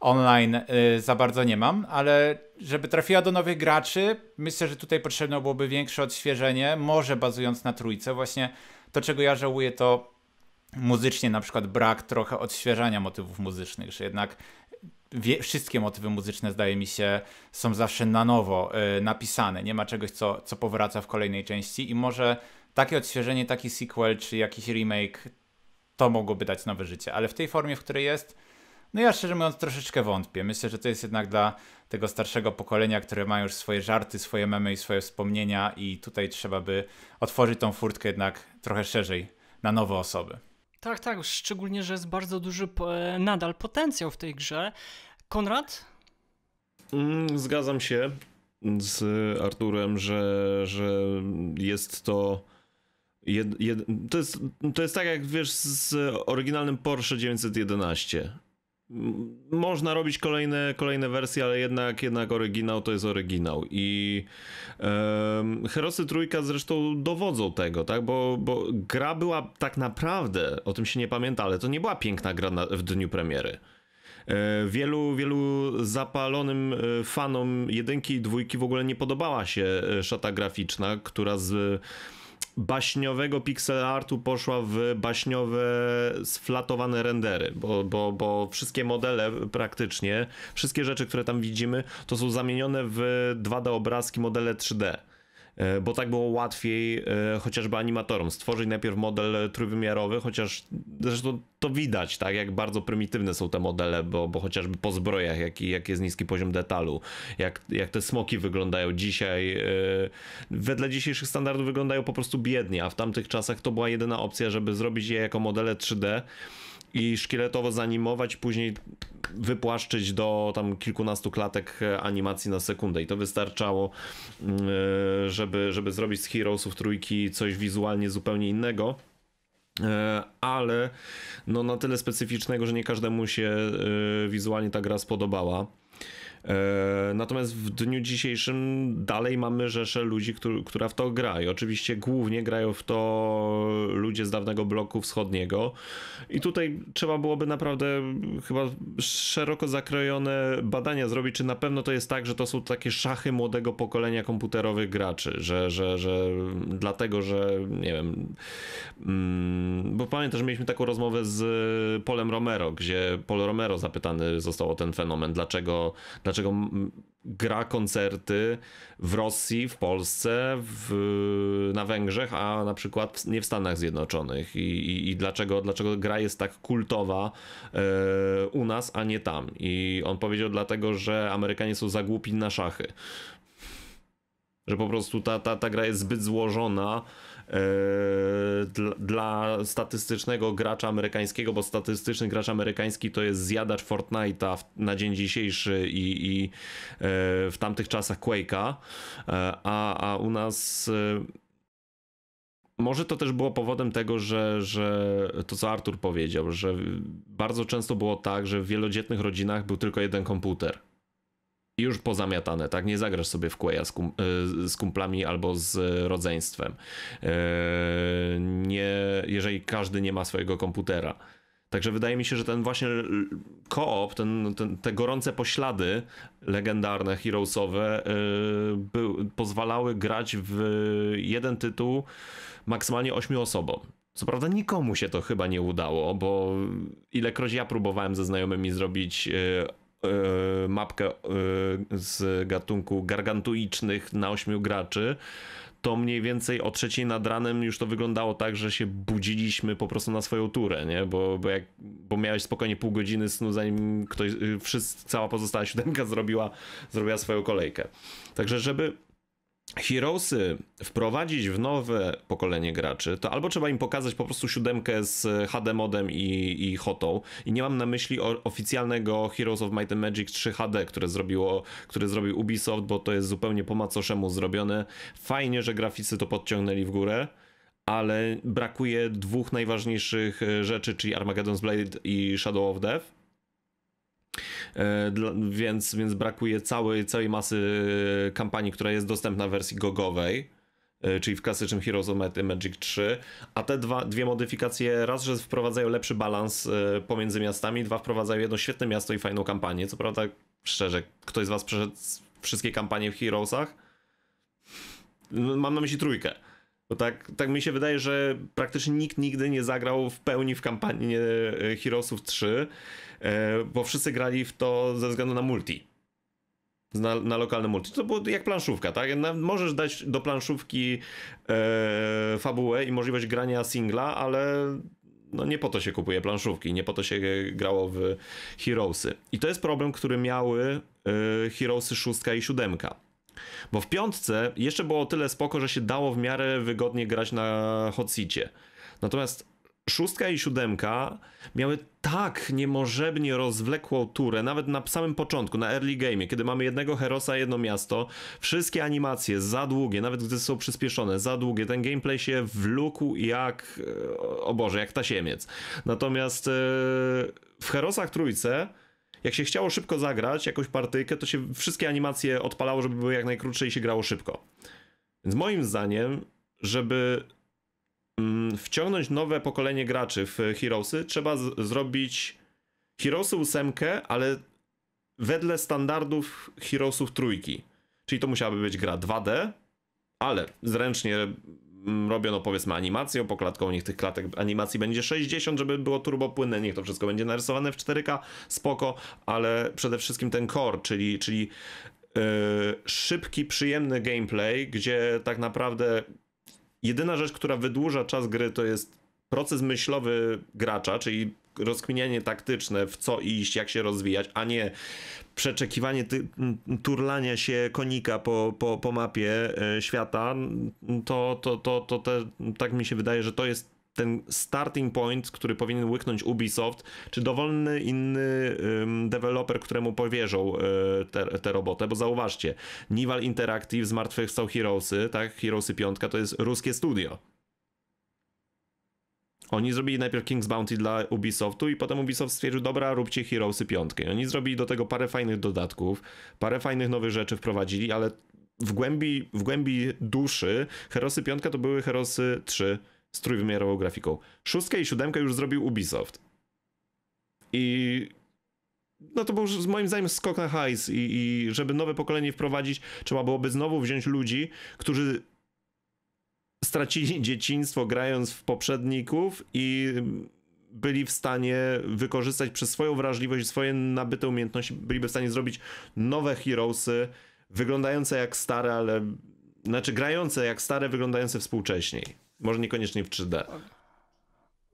online y, za bardzo nie mam, ale żeby trafiła do nowych graczy, myślę, że tutaj potrzebne byłoby większe odświeżenie, może bazując na trójce. Właśnie to, czego ja żałuję, to muzycznie na przykład brak trochę odświeżania motywów muzycznych, że jednak wie, wszystkie motywy muzyczne, zdaje mi się, są zawsze na nowo y, napisane. Nie ma czegoś, co, co powraca w kolejnej części i może takie odświeżenie, taki sequel czy jakiś remake to mogłoby dać nowe życie, ale w tej formie, w której jest, no ja szczerze mówiąc troszeczkę wątpię. Myślę, że to jest jednak dla tego starszego pokolenia, które ma już swoje żarty, swoje memy i swoje wspomnienia i tutaj trzeba by otworzyć tą furtkę jednak trochę szerzej na nowe osoby. Tak, tak, szczególnie, że jest bardzo duży e, nadal potencjał w tej grze. Konrad? Mm, zgadzam się z Arturem, że, że jest to. Jed, jed, to, jest, to jest tak jak wiesz z oryginalnym Porsche 911 można robić kolejne, kolejne wersje, ale jednak, jednak oryginał to jest oryginał. I Herosy Trójka zresztą dowodzą tego, tak? Bo, bo gra była tak naprawdę, o tym się nie pamięta, ale to nie była piękna gra na, w dniu premiery. E, wielu, wielu zapalonym e, fanom jedynki i dwójki w ogóle nie podobała się e, szata graficzna, która z baśniowego pixel artu poszła w baśniowe, sflatowane rendery, bo, bo, bo wszystkie modele praktycznie, wszystkie rzeczy, które tam widzimy, to są zamienione w 2D obrazki, modele 3D. E, bo tak było łatwiej e, chociażby animatorom stworzyć najpierw model trójwymiarowy, chociaż zresztą to widać, tak, jak bardzo prymitywne są te modele, bo, bo chociażby po zbrojach, jaki jak jest niski poziom detalu, jak, jak te smoki wyglądają dzisiaj, e, wedle dzisiejszych standardów wyglądają po prostu biednie, a w tamtych czasach to była jedyna opcja, żeby zrobić je jako modele 3D, i szkieletowo zanimować, później wypłaszczyć do tam kilkunastu klatek e, animacji na sekundę i to wystarczało, mm, e, żeby, żeby zrobić z Heroesów trójki coś wizualnie zupełnie innego e, ale no na tyle specyficznego, że nie każdemu się wizualnie ta gra spodobała. E, natomiast w dniu dzisiejszym dalej mamy rzeszę ludzi, która w to gra i oczywiście głównie grają w to ludzie z dawnego bloku wschodniego i tutaj trzeba byłoby naprawdę chyba szeroko zakrojone badania zrobić, czy na pewno to jest tak, że to są takie szachy młodego pokolenia komputerowych graczy, że, że, że dlatego, że nie wiem, mm, bo pamiętam, że mieliśmy taką rozmowę z Polem Romero, gdzie Paul Romero zapytany został o ten fenomen, dlaczego, dlaczego dlaczego gra koncerty w Rosji, w Polsce, w, na Węgrzech, a na przykład nie w Stanach Zjednoczonych i, i, i dlaczego, dlaczego gra jest tak kultowa y, u nas, a nie tam. I on powiedział dlatego, że Amerykanie są zagłupi na szachy. Że po prostu ta, ta, ta gra jest zbyt złożona yy, dla, dla statystycznego gracza amerykańskiego, bo statystyczny gracz amerykański to jest zjadacz Fortnite'a na dzień dzisiejszy i, i yy, w tamtych czasach Quake'a, yy, a, a u nas może to też było powodem tego, że, że to co Artur powiedział, że bardzo często było tak, że w wielodzietnych rodzinach był tylko jeden komputer już pozamiatane, tak? Nie zagrasz sobie w Quake'a z, kum, y, z, kumplami albo z rodzeństwem. E, nie, jeżeli każdy nie ma swojego komputera. Także wydaje mi się, że ten właśnie koop, ten, ten, te gorące poślady legendarne, heroesowe y, pozwalały grać w jeden tytuł maksymalnie ośmiu osobom. Co prawda nikomu się to chyba nie udało, bo ilekroć ja próbowałem ze znajomymi zrobić y, E, mapkę e, z gatunku gargantuicznych na ośmiu graczy, to mniej więcej o trzeciej nad ranem już to wyglądało tak, że się budziliśmy po prostu na swoją turę, nie? Bo, bo, jak, bo miałeś spokojnie pół godziny snu, zanim ktoś, y, wszyscy, cała pozostała siódemka zrobiła, zrobiła swoją kolejkę. Także żeby Heroesy wprowadzić w nowe pokolenie graczy, to albo trzeba im pokazać po prostu siódemkę z HD modem i, i hotą. I nie mam na myśli oficjalnego Heroes of Might and Magic 3 HD, które, zrobiło, które zrobił Ubisoft, bo to jest zupełnie po macoszemu zrobione. Fajnie, że graficy to podciągnęli w górę, ale brakuje dwóch najważniejszych e, rzeczy, czyli Armageddon's Blade i Shadow of Death E, więc, więc brakuje całej, całej masy e, kampanii, która jest dostępna w wersji gogowej e, czyli w klasycznym Heroes of Magic 3, a te dwa, dwie modyfikacje raz, że wprowadzają lepszy balans pomiędzy miastami, dwa wprowadzają jedno świetne miasto i fajną kampanię. Co prawda, szczerze, ktoś z was przeszedł wszystkie kampanie w Heroesach? Mam na myśli trójkę. Bo tak, tak mi się wydaje, że praktycznie nikt nigdy nie zagrał w pełni w kampanii e, Heroesów 3, e, bo wszyscy grali w to ze względu na multi. Na, na lokalne multi. To było jak planszówka, tak? Możesz dać do planszówki e, fabułę i możliwość grania singla, ale no nie po to się kupuje planszówki, nie po to się grało w Heroesy. I to jest problem, który miały e, Heroesy 6 i 7 bo w piątce jeszcze było o tyle spoko, że się dało w miarę wygodnie grać na hot Natomiast szóstka i siódemka miały tak niemożebnie rozwlekłą turę, nawet na samym początku, na early game, kiedy mamy jednego herosa, jedno miasto, wszystkie animacje za długie, nawet gdy są przyspieszone, za długie, ten gameplay się wlókł jak, e, o Boże, jak tasiemiec. Natomiast e, w herosach trójce jak się chciało szybko zagrać jakąś partyjkę, to się wszystkie animacje odpalało, żeby były jak najkrótsze i się grało szybko. Więc moim zdaniem, żeby mm, wciągnąć nowe pokolenie graczy w Heroesy, trzeba zrobić Heroesy ósemkę, ale wedle standardów Heroesów trójki. Czyli to musiałaby być gra 2D, ale zręcznie Mm, robiono powiedzmy animację pokładką, niech tych klatek animacji będzie 60, żeby było turbo płynne, niech to wszystko będzie narysowane w 4K, spoko, ale przede wszystkim ten core, czyli, czyli yy, szybki, przyjemny gameplay, gdzie tak naprawdę jedyna rzecz, która wydłuża czas gry to jest proces myślowy gracza, czyli rozkminianie taktyczne, w co iść, jak się rozwijać, a nie przeczekiwanie ty, turlania się konika po, po, po mapie e, świata, to, to, to, to te, tak mi się wydaje, że to jest ten starting point, który powinien łyknąć Ubisoft, czy dowolny inny um, deweloper, któremu powierzą e, tę te, robotę, bo zauważcie, Nival Interactive zmartwychwstał Heroesy, tak, Heroesy 5 to jest ruskie studio, oni zrobili najpierw King's Bounty dla Ubisoftu i potem Ubisoft stwierdził, dobra, róbcie Heroesy piątkę. Oni zrobili do tego parę fajnych dodatków, parę fajnych nowych rzeczy wprowadzili, ale w głębi, w głębi duszy Herosy piątka to były Herosy 3 z trójwymiarową grafiką. Szóstkę i siódemkę już zrobił Ubisoft. I no to był moim zdaniem skok na hajs i, i żeby nowe pokolenie wprowadzić, trzeba byłoby znowu wziąć ludzi, którzy stracili dzieciństwo grając w poprzedników i byli w stanie wykorzystać przez swoją wrażliwość, swoje nabyte umiejętności, byliby w stanie zrobić nowe Heroesy, wyglądające jak stare, ale znaczy grające jak stare, wyglądające współcześniej. Może niekoniecznie w 3D. Okej, okay,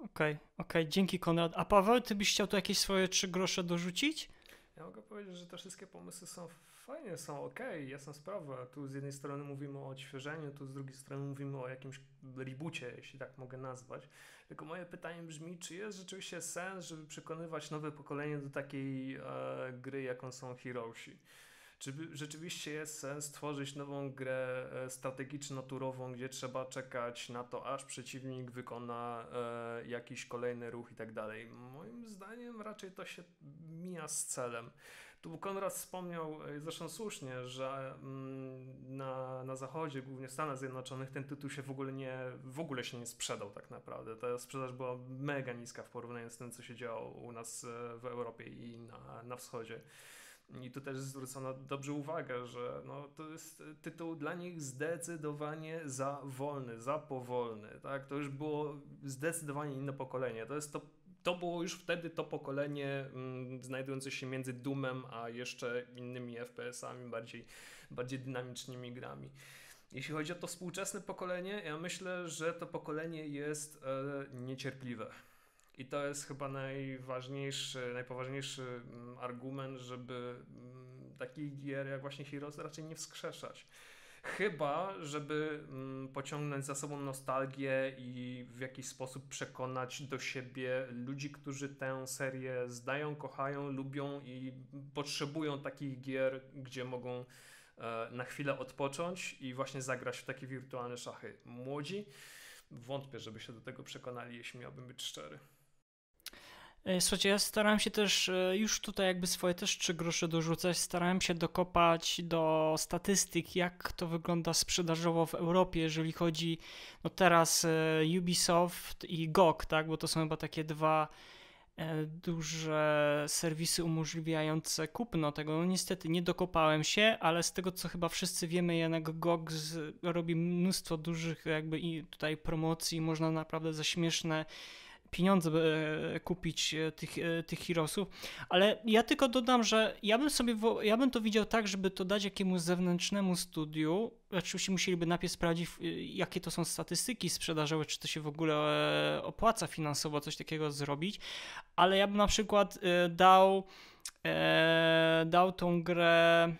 okej, okay. dzięki Konrad. A Paweł, ty byś chciał tu jakieś swoje trzy grosze dorzucić? Ja mogę powiedzieć, że te wszystkie pomysły są fajnie są, ok, jasna sprawa. Tu z jednej strony mówimy o odświeżeniu, tu z drugiej strony mówimy o jakimś reboocie, jeśli tak mogę nazwać. Tylko moje pytanie brzmi, czy jest rzeczywiście sens, żeby przekonywać nowe pokolenie do takiej e, gry, jaką są Hiroshi? Czy rzeczywiście jest sens tworzyć nową grę e, strategiczno-turową, gdzie trzeba czekać na to, aż przeciwnik wykona e, jakiś kolejny ruch i tak dalej? Moim zdaniem raczej to się mija z celem. Tu Konrad wspomniał, e, zresztą słusznie, że mm, na, na zachodzie, głównie w Stanach Zjednoczonych, ten tytuł się w ogóle, nie, w ogóle się nie sprzedał tak naprawdę. Ta sprzedaż była mega niska w porównaniu z tym, co się działo u nas e, w Europie i na, na wschodzie. I tu też zwrócono dobrze uwagę, że no, to jest tytuł dla nich zdecydowanie za wolny, za powolny. Tak? To już było zdecydowanie inne pokolenie. To jest to to było już wtedy to pokolenie mm, znajdujące się między Doomem a jeszcze innymi FPS-ami, bardziej, bardziej dynamicznymi grami. Jeśli chodzi o to współczesne pokolenie, ja myślę, że to pokolenie jest e, niecierpliwe. I to jest chyba najważniejszy, najpoważniejszy mm, argument, żeby mm, takich gier jak właśnie Heroes raczej nie wskrzeszać. Chyba, żeby mm, pociągnąć za sobą nostalgię i w jakiś sposób przekonać do siebie ludzi, którzy tę serię zdają, kochają, lubią i potrzebują takich gier, gdzie mogą e, na chwilę odpocząć i właśnie zagrać w takie wirtualne szachy. Młodzi wątpię, żeby się do tego przekonali, jeśli miałbym być szczery. E, słuchajcie, ja starałem się też e, już tutaj jakby swoje też trzy grosze dorzucać. Starałem się dokopać do statystyk, jak to wygląda sprzedażowo w Europie, jeżeli chodzi no teraz e, Ubisoft i GOG, tak, bo to są chyba takie dwa duże serwisy umożliwiające kupno tego. No niestety nie dokopałem się, ale z tego co chyba wszyscy wiemy, jednak GOG robi mnóstwo dużych jakby i tutaj promocji, można naprawdę za śmieszne pieniądze, by e, kupić e, tych, e, tych Heroesów, ale ja tylko dodam, że ja bym sobie, ja bym to widział tak, żeby to dać jakiemuś zewnętrznemu studiu, oczywiście znaczy musieliby najpierw sprawdzić, y, jakie to są statystyki sprzedażowe, czy to się w ogóle opłaca finansowo coś takiego zrobić, ale ja bym na przykład dał, dał tą grę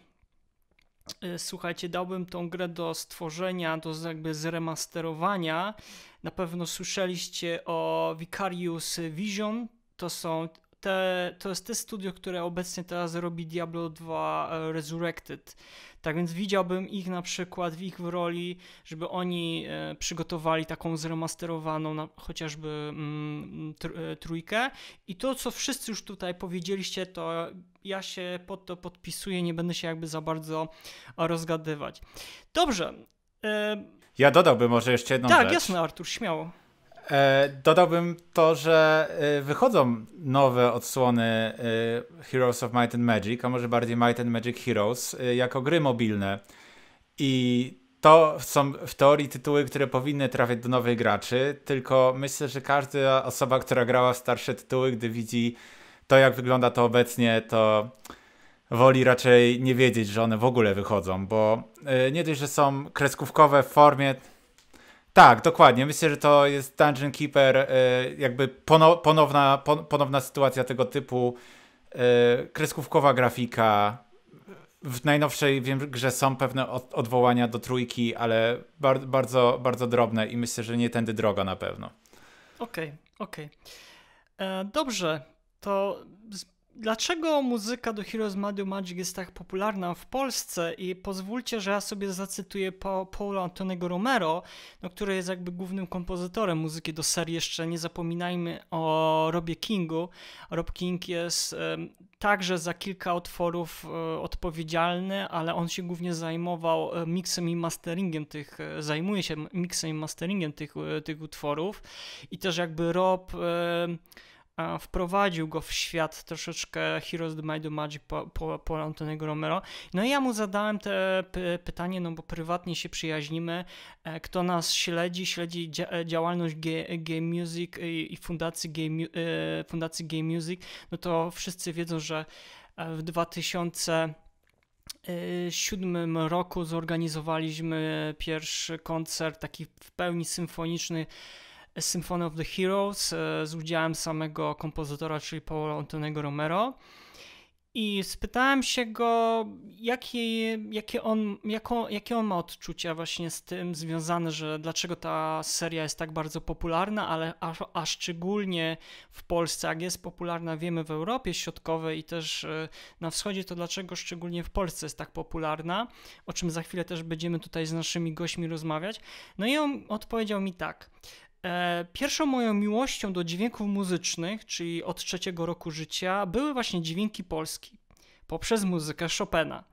słuchajcie, dałbym tą grę do stworzenia, do jakby zremasterowania na pewno słyszeliście o Vicarious Vision. To są te, to jest te studio, które obecnie teraz robi Diablo 2 e, Resurrected. Tak więc widziałbym ich na przykład w ich roli, żeby oni e, przygotowali taką zremasterowaną chociażby mm, e, trójkę. I to, co wszyscy już tutaj powiedzieliście, to ja się pod to podpisuję, nie będę się jakby za bardzo rozgadywać. Dobrze. Ja dodałbym może jeszcze jedną tak, rzecz. Tak, jasne, Artur, śmiało. E, dodałbym to, że e, wychodzą nowe odsłony e, Heroes of Might and Magic, a może bardziej Might and Magic Heroes, jako gry mobilne. I to są w teorii tytuły, które powinny trafiać do nowych graczy, tylko myślę, że każda osoba, która grała w starsze tytuły, gdy widzi to, jak wygląda to obecnie, to woli raczej nie wiedzieć, że one w ogóle wychodzą, bo y, nie dość, że są kreskówkowe w formie. Tak, dokładnie. Myślę, że to jest Dungeon Keeper, y, jakby ponowna, ponowna sytuacja tego typu. Y, kreskówkowa grafika. W najnowszej wiem, grze są pewne odwołania do trójki, ale bardzo, bardzo drobne i myślę, że nie tędy droga na pewno. Okej, okay, okej. Okay. E, dobrze, to Dlaczego muzyka do Heroes Mario Magic jest tak popularna w Polsce? I pozwólcie, że ja sobie zacytuję pa Paula Antonego Romero, no, który jest jakby głównym kompozytorem muzyki do serii. Jeszcze nie zapominajmy o Robie Kingu. Rob King jest um, także za kilka utworów um, e, odpowiedzialny, ale on się głównie zajmował e, miksem i masteringiem tych, e, zajmuje się miksem i masteringiem tych, tych utworów. I też jakby Rob... Um, wprowadził go w świat troszeczkę Heroes the Might of Magic po, po, po Antonego Romero. No i ja mu zadałem te pytanie, no bo prywatnie się przyjaźnimy. E, kto nas śledzi, śledzi dzia e, działalność Game Music i, i fundacji, Game, e, fundacji Game Music, no to wszyscy wiedzą, że w 2000 siódmym roku zorganizowaliśmy pierwszy koncert taki w pełni symfoniczny Symphony of the Heroes e, z udziałem samego kompozytora, czyli Paulo Antonego Romero. I spytałem się go, jakie, jakie, on, jako, jakie on ma odczucia właśnie z tym związane, że dlaczego ta seria jest tak bardzo popularna, ale a, a szczególnie w Polsce, jak jest popularna, wiemy, w Europie Środkowej i też e, na wschodzie, to dlaczego szczególnie w Polsce jest tak popularna, o czym za chwilę też będziemy tutaj z naszymi gośćmi rozmawiać. No i on odpowiedział mi tak. E, pierwszą moją miłością do dźwięków muzycznych, czyli od trzeciego roku życia, były właśnie dźwięki polski poprzez muzykę Chopina.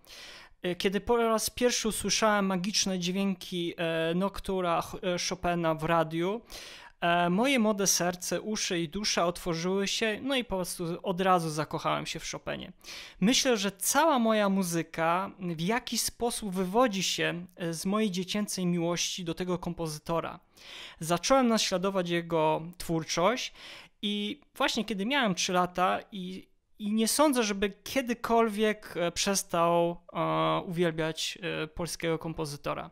E, kiedy po raz pierwszy usłyszałem magiczne dźwięki e, noctura Chopina w radiu, E, moje młode serce, uszy i dusza otworzyły się, no i po prostu od razu zakochałem się w Chopinie. Myślę, że cała moja muzyka w jakiś sposób wywodzi się e, z mojej dziecięcej miłości do tego kompozytora. Zacząłem naśladować jego twórczość i właśnie kiedy miałem 3 lata i i nie sądzę, żeby kiedykolwiek e, przestał e, uwielbiać e, polskiego kompozytora.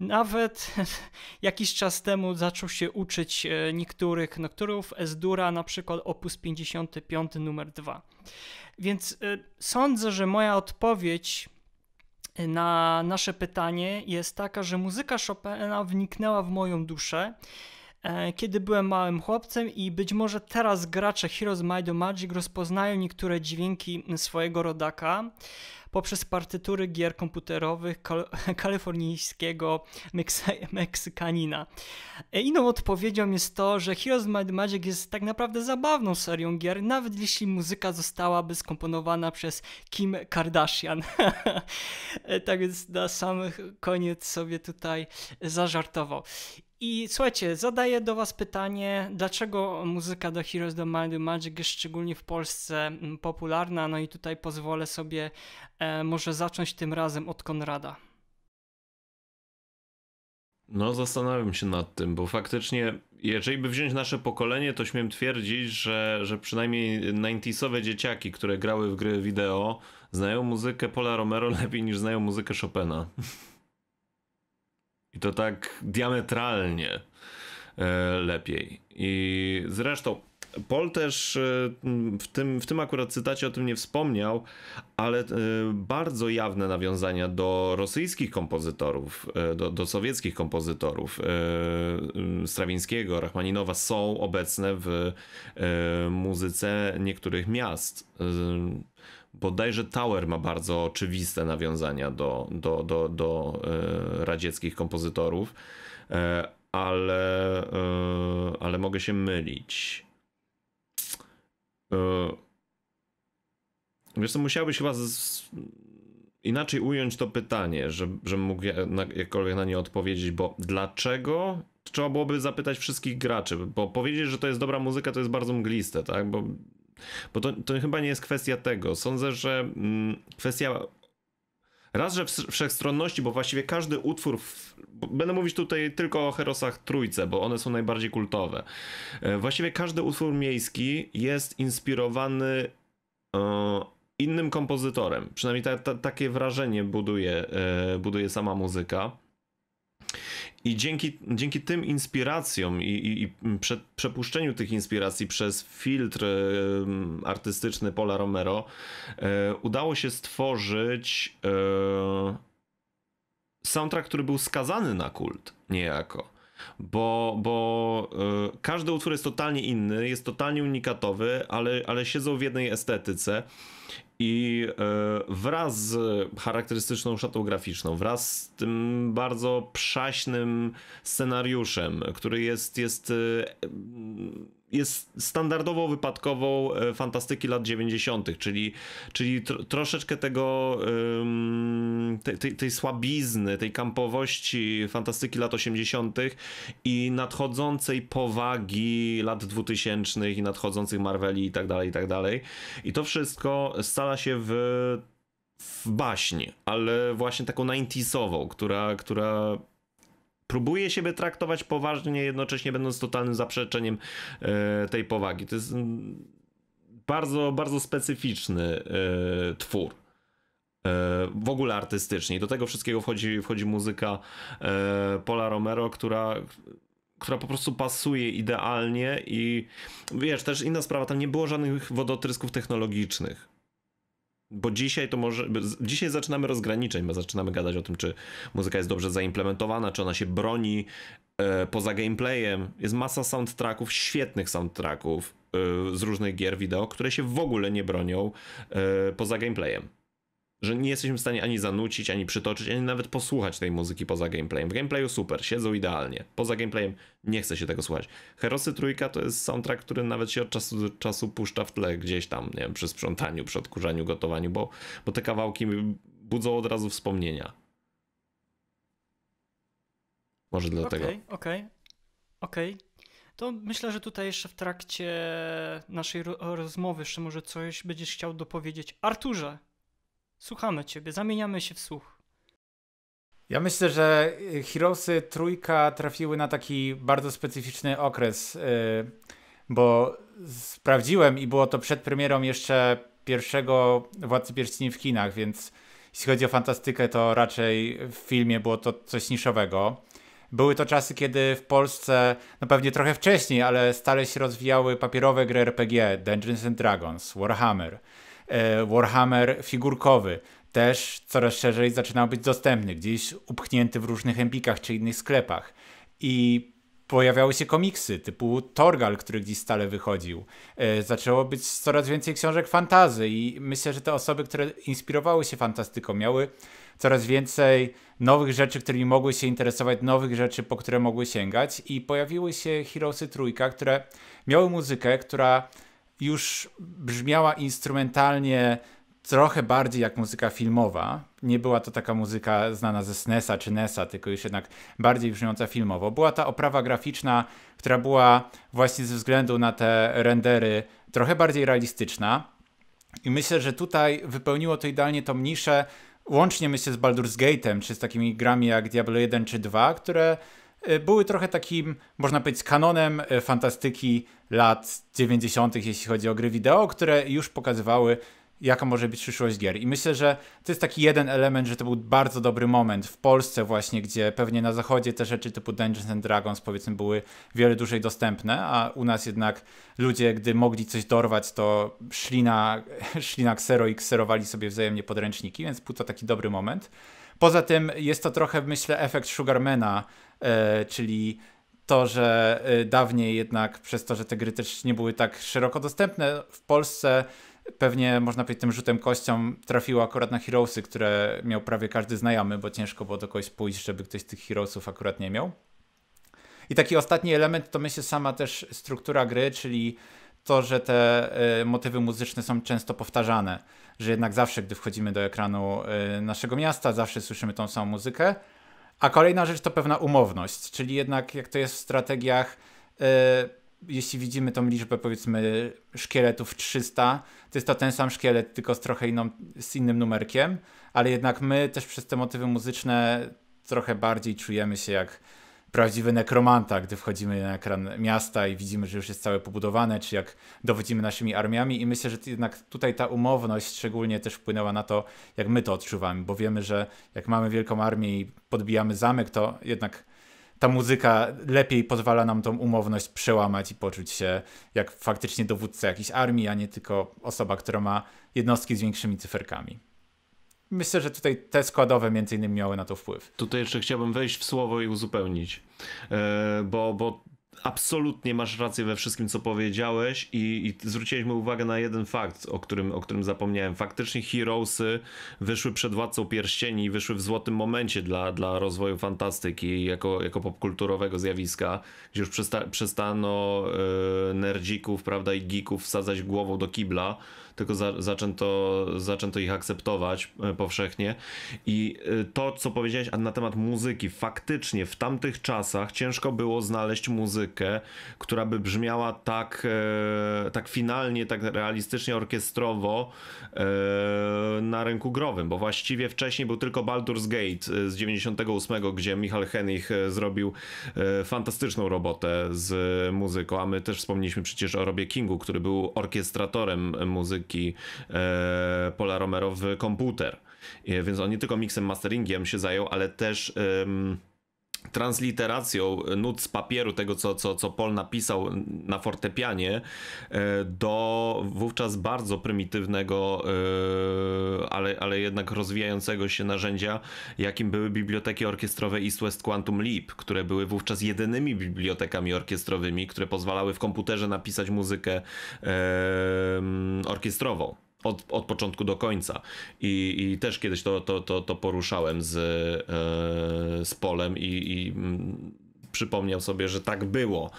Nawet jakiś czas temu zaczął się uczyć niektórych nokturów, Esdura, na przykład opus 55 numer 2. Więc sądzę, że moja odpowiedź na nasze pytanie jest taka, że muzyka Chopina wniknęła w moją duszę E, kiedy byłem małym chłopcem i być może teraz gracze Heroes Might of Magic rozpoznają niektóre dźwięki swojego rodaka poprzez partytury gier komputerowych kal kalifornijskiego Meksykanina. E, inną odpowiedzią jest to, że Heroes Might Magic jest tak naprawdę zabawną serią gier, nawet jeśli muzyka zostałaby skomponowana przez Kim Kardashian. E, tak więc na sam koniec sobie tutaj zażartował. I słuchajcie, zadaję do Was pytanie, dlaczego muzyka do Heroes of Might and Magic jest szczególnie w Polsce mm, popularna? No i tutaj pozwolę sobie e, może zacząć tym razem od Konrada. No, zastanawiam się nad tym, bo faktycznie, jeżeli by wziąć nasze pokolenie, to śmiem twierdzić, że, że przynajmniej 90 dzieciaki, które grały w gry wideo, znają muzykę Pola Romero lepiej niż znają muzykę Chopina. I to tak diametralnie e, lepiej. I zresztą Paul też e, w tym, w tym akurat cytacie o tym nie wspomniał, ale e, bardzo jawne nawiązania do rosyjskich kompozytorów, do, do sowieckich kompozytorów Strawińskiego, Rachmaninowa są obecne w muzyce niektórych miast bodajże Tower ma bardzo oczywiste nawiązania do, do, do, do e, radzieckich kompozytorów, e, ale, e, ale mogę się mylić. Wiesz co, musiałbyś chyba z... inaczej ująć to pytanie, że, że mógł jakkolwiek na nie odpowiedzieć, bo dlaczego? Trzeba byłoby zapytać wszystkich graczy, bo powiedzieć, że to jest dobra muzyka, to jest bardzo mgliste, tak? Bo bo to, to chyba nie jest kwestia tego. Sądzę, że mm, kwestia Raz, że wszechstronności, bo właściwie każdy utwór, w... będę mówić tutaj tylko o Herosach Trójce, bo one są najbardziej kultowe. E, właściwie każdy utwór miejski jest inspirowany e, innym kompozytorem. Przynajmniej ta, ta, takie wrażenie buduje, e, buduje sama muzyka. I dzięki, dzięki tym inspiracjom i, i, i prze, przepuszczeniu tych inspiracji przez filtr artystyczny Paula Romero e, udało się stworzyć e, soundtrack, który był skazany na kult niejako bo, bo e, każdy utwór jest totalnie inny, jest totalnie unikatowy, ale, ale siedzą w jednej estetyce i e, wraz z charakterystyczną szatą graficzną, wraz z tym bardzo przaśnym scenariuszem, który jest, jest e, jest standardową, wypadkową e, fantastyki lat 90., czyli, czyli tr troszeczkę tego ym, te, te, tej słabizny, tej kampowości fantastyki lat 80. i nadchodzącej powagi lat 2000 i nadchodzących Marveli i tak dalej, i tak dalej. I to wszystko scala się w w baśni, ale właśnie taką 90 która, która próbuje siebie traktować poważnie, jednocześnie będąc totalnym zaprzeczeniem e, tej powagi. To jest mm, bardzo, bardzo specyficzny e, twór e, w ogóle artystycznie. I do tego wszystkiego wchodzi, wchodzi muzyka Pola Romero, która, która po prostu pasuje idealnie i wiesz, też inna sprawa, tam nie było żadnych wodotrysków technologicznych. Bo dzisiaj to może. Dzisiaj zaczynamy rozgraniczeń, bo zaczynamy gadać o tym, czy muzyka jest dobrze zaimplementowana, czy ona się broni e, poza gameplayem. Jest masa soundtracków, świetnych soundtracków e, z różnych gier wideo, które się w ogóle nie bronią e, poza gameplayem że nie jesteśmy w stanie ani zanucić, ani przytoczyć, ani nawet posłuchać tej muzyki poza gameplayem. W gameplayu super, siedzą idealnie. Poza gameplayem nie chce się tego słuchać. Herosy Trójka to jest soundtrack, który nawet się od czasu do czasu puszcza w tle gdzieś tam, nie wiem, przy sprzątaniu, przy odkurzaniu, gotowaniu, bo, bo te kawałki budzą od razu wspomnienia. Może dlatego. Okej, okay, okej. Okay. Okej. Okay. To myślę, że tutaj jeszcze w trakcie naszej rozmowy jeszcze może coś będziesz chciał dopowiedzieć. Arturze, Słuchamy Ciebie, zamieniamy się w słuch. Ja myślę, że y, Heroesy trójka trafiły na taki bardzo specyficzny okres, y, bo sprawdziłem i było to przed premierą jeszcze pierwszego Władcy Pierścieni w kinach, więc jeśli chodzi o fantastykę, to raczej w filmie było to coś niszowego. Były to czasy, kiedy w Polsce, no pewnie trochę wcześniej, ale stale się rozwijały papierowe gry RPG, Dungeons and Dragons, Warhammer. E, Warhammer figurkowy też coraz szerzej zaczynał być dostępny, gdzieś upchnięty w różnych empikach czy innych sklepach. I pojawiały się komiksy typu Torgal, który gdzieś stale wychodził. E, zaczęło być coraz więcej książek fantazy i myślę, że te osoby, które inspirowały się fantastyką, miały coraz więcej nowych rzeczy, którymi mogły się interesować, nowych rzeczy, po które mogły sięgać i pojawiły się Heroesy Trójka, które miały muzykę, która już brzmiała instrumentalnie trochę bardziej jak muzyka filmowa. Nie była to taka muzyka znana ze SNESa czy NESa, tylko już jednak bardziej brzmiąca filmowo. Była ta oprawa graficzna, która była właśnie ze względu na te rendery trochę bardziej realistyczna. I myślę, że tutaj wypełniło to idealnie tą niszę, łącznie myślę z Baldur's Gate'em, czy z takimi grami jak Diablo 1 czy 2, które E, były trochę takim, można powiedzieć, kanonem e, fantastyki lat 90., jeśli chodzi o gry wideo, które już pokazywały, jaka może być przyszłość gier. I myślę, że to jest taki jeden element, że to był bardzo dobry moment w Polsce właśnie, gdzie pewnie na zachodzie te rzeczy typu Dungeons and Dragons powiedzmy były wiele dłużej dostępne, a u nas jednak ludzie, gdy mogli coś dorwać, to szli na, szli na ksero i kserowali sobie wzajemnie podręczniki, więc był to taki dobry moment. Poza tym jest to trochę, myślę, efekt Sugarmana E, czyli to, że e, dawniej jednak przez to, że te gry też nie były tak szeroko dostępne w Polsce, pewnie można powiedzieć tym rzutem kością trafiło akurat na Heroesy, które miał prawie każdy znajomy, bo ciężko było do kogoś pójść, żeby ktoś tych Heroesów akurat nie miał. I taki ostatni element to myślę sama też struktura gry, czyli to, że te y, motywy muzyczne są często powtarzane, że jednak zawsze, gdy wchodzimy do ekranu y, naszego miasta, zawsze słyszymy tą samą muzykę, a kolejna rzecz to pewna umowność, czyli jednak jak to jest w strategiach, yy, jeśli widzimy tą liczbę powiedzmy szkieletów 300, to jest to ten sam szkielet, tylko z trochę inną, z innym numerkiem, ale jednak my też przez te motywy muzyczne trochę bardziej czujemy się jak prawdziwy nekromanta, gdy wchodzimy na ekran miasta i widzimy, że już jest całe pobudowane, czy jak dowodzimy naszymi armiami i myślę, że jednak tutaj ta umowność szczególnie też wpłynęła na to, jak my to odczuwamy, bo wiemy, że jak mamy wielką armię i podbijamy zamek, to jednak ta muzyka lepiej pozwala nam tą umowność przełamać i poczuć się jak faktycznie dowódca jakiejś armii, a nie tylko osoba, która ma jednostki z większymi cyferkami. Myślę, że tutaj te składowe między innymi miały na to wpływ. Tutaj jeszcze chciałbym wejść w słowo i uzupełnić, e, bo, bo absolutnie masz rację we wszystkim, co powiedziałeś i, i zwróciliśmy uwagę na jeden fakt, o którym, o którym zapomniałem. Faktycznie Heroesy wyszły przed Władcą Pierścieni i wyszły w złotym momencie dla, dla rozwoju fantastyki jako, jako popkulturowego zjawiska, gdzie już przesta przestano yy, nerdzików prawda, i geeków wsadzać głową do kibla, tylko za, zaczęto, zaczęto ich akceptować e, powszechnie. I e, to, co powiedziałeś na temat muzyki, faktycznie w tamtych czasach ciężko było znaleźć muzykę, która by brzmiała tak, e, tak finalnie, tak realistycznie, orkiestrowo na rynku growym, bo właściwie wcześniej był tylko Baldur's Gate z 98, gdzie Michal Henich zrobił fantastyczną robotę z muzyką, a my też wspomnieliśmy przecież o Robie Kingu, który był orkiestratorem muzyki muzyki e, Pola Romero w komputer. E, więc on nie tylko mixem, masteringiem się zajął, ale też... E, transliteracją nut z papieru, tego co, co, co Paul napisał na fortepianie, e, do wówczas bardzo prymitywnego, e, ale, ale jednak rozwijającego się narzędzia, jakim były biblioteki orkiestrowe East West Quantum Leap, które były wówczas jedynymi bibliotekami orkiestrowymi, które pozwalały w komputerze napisać muzykę e, orkiestrową od, od początku do końca. I, i też kiedyś to, to, to, to poruszałem z, e, z Polem i, i mm, przypomniał sobie, że tak było,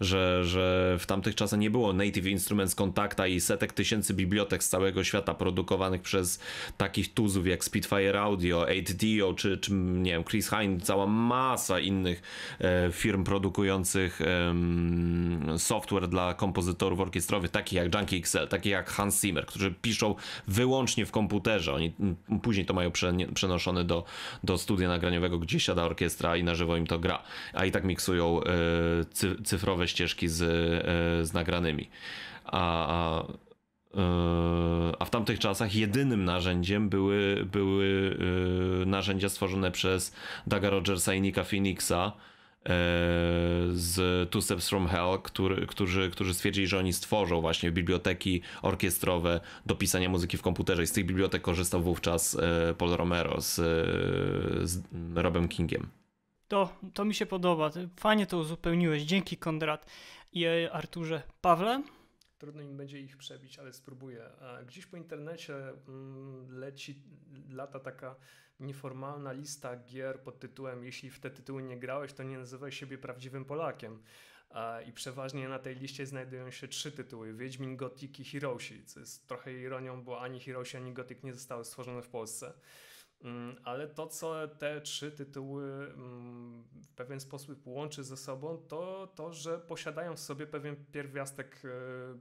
że, że w tamtych czasach nie było Native Instruments Contacta i setek tysięcy bibliotek z całego świata produkowanych przez takich tuzów jak Spitfire Audio, 8DO czy, czy nie wiem, Chris Hine, cała masa innych e, firm produkujących e, software dla kompozytorów orkiestrowych, takich jak Junkie XL, takich jak Hans Zimmer, którzy piszą wyłącznie w komputerze. Oni później to mają przenoszone do, do studia nagraniowego, gdzie siada orkiestra i na żywo im to gra. A i tak tak miksują e, cyfrowe ścieżki z, e, z nagranymi. A, e, a w tamtych czasach jedynym narzędziem były, były narzędzia stworzone przez Daga Rogersa i Nika Phoenixa z Two Steps From Hell, który, którzy, którzy stwierdzili, że oni stworzą właśnie biblioteki orkiestrowe do pisania muzyki w komputerze. I z tych bibliotek korzystał wówczas Paul Romero z, z Robem Kingiem. To, to mi się podoba. Fajnie to uzupełniłeś. Dzięki Kondrat i e, Arturze. Pawle? Trudno mi będzie ich przebić, ale spróbuję. E, gdzieś po internecie mm, leci lata taka nieformalna lista gier pod tytułem Jeśli w te tytuły nie grałeś, to nie nazywaj siebie prawdziwym Polakiem. E, I przeważnie na tej liście znajdują się trzy tytuły: Wiedźmin, Gothic i Hiroshi. Co jest trochę ironią, bo ani Hiroshi, ani Gothic nie zostały stworzone w Polsce. Mm, ale to, co te trzy tytuły mm, w pewien sposób łączy ze sobą, to to, że posiadają w sobie pewien pierwiastek e,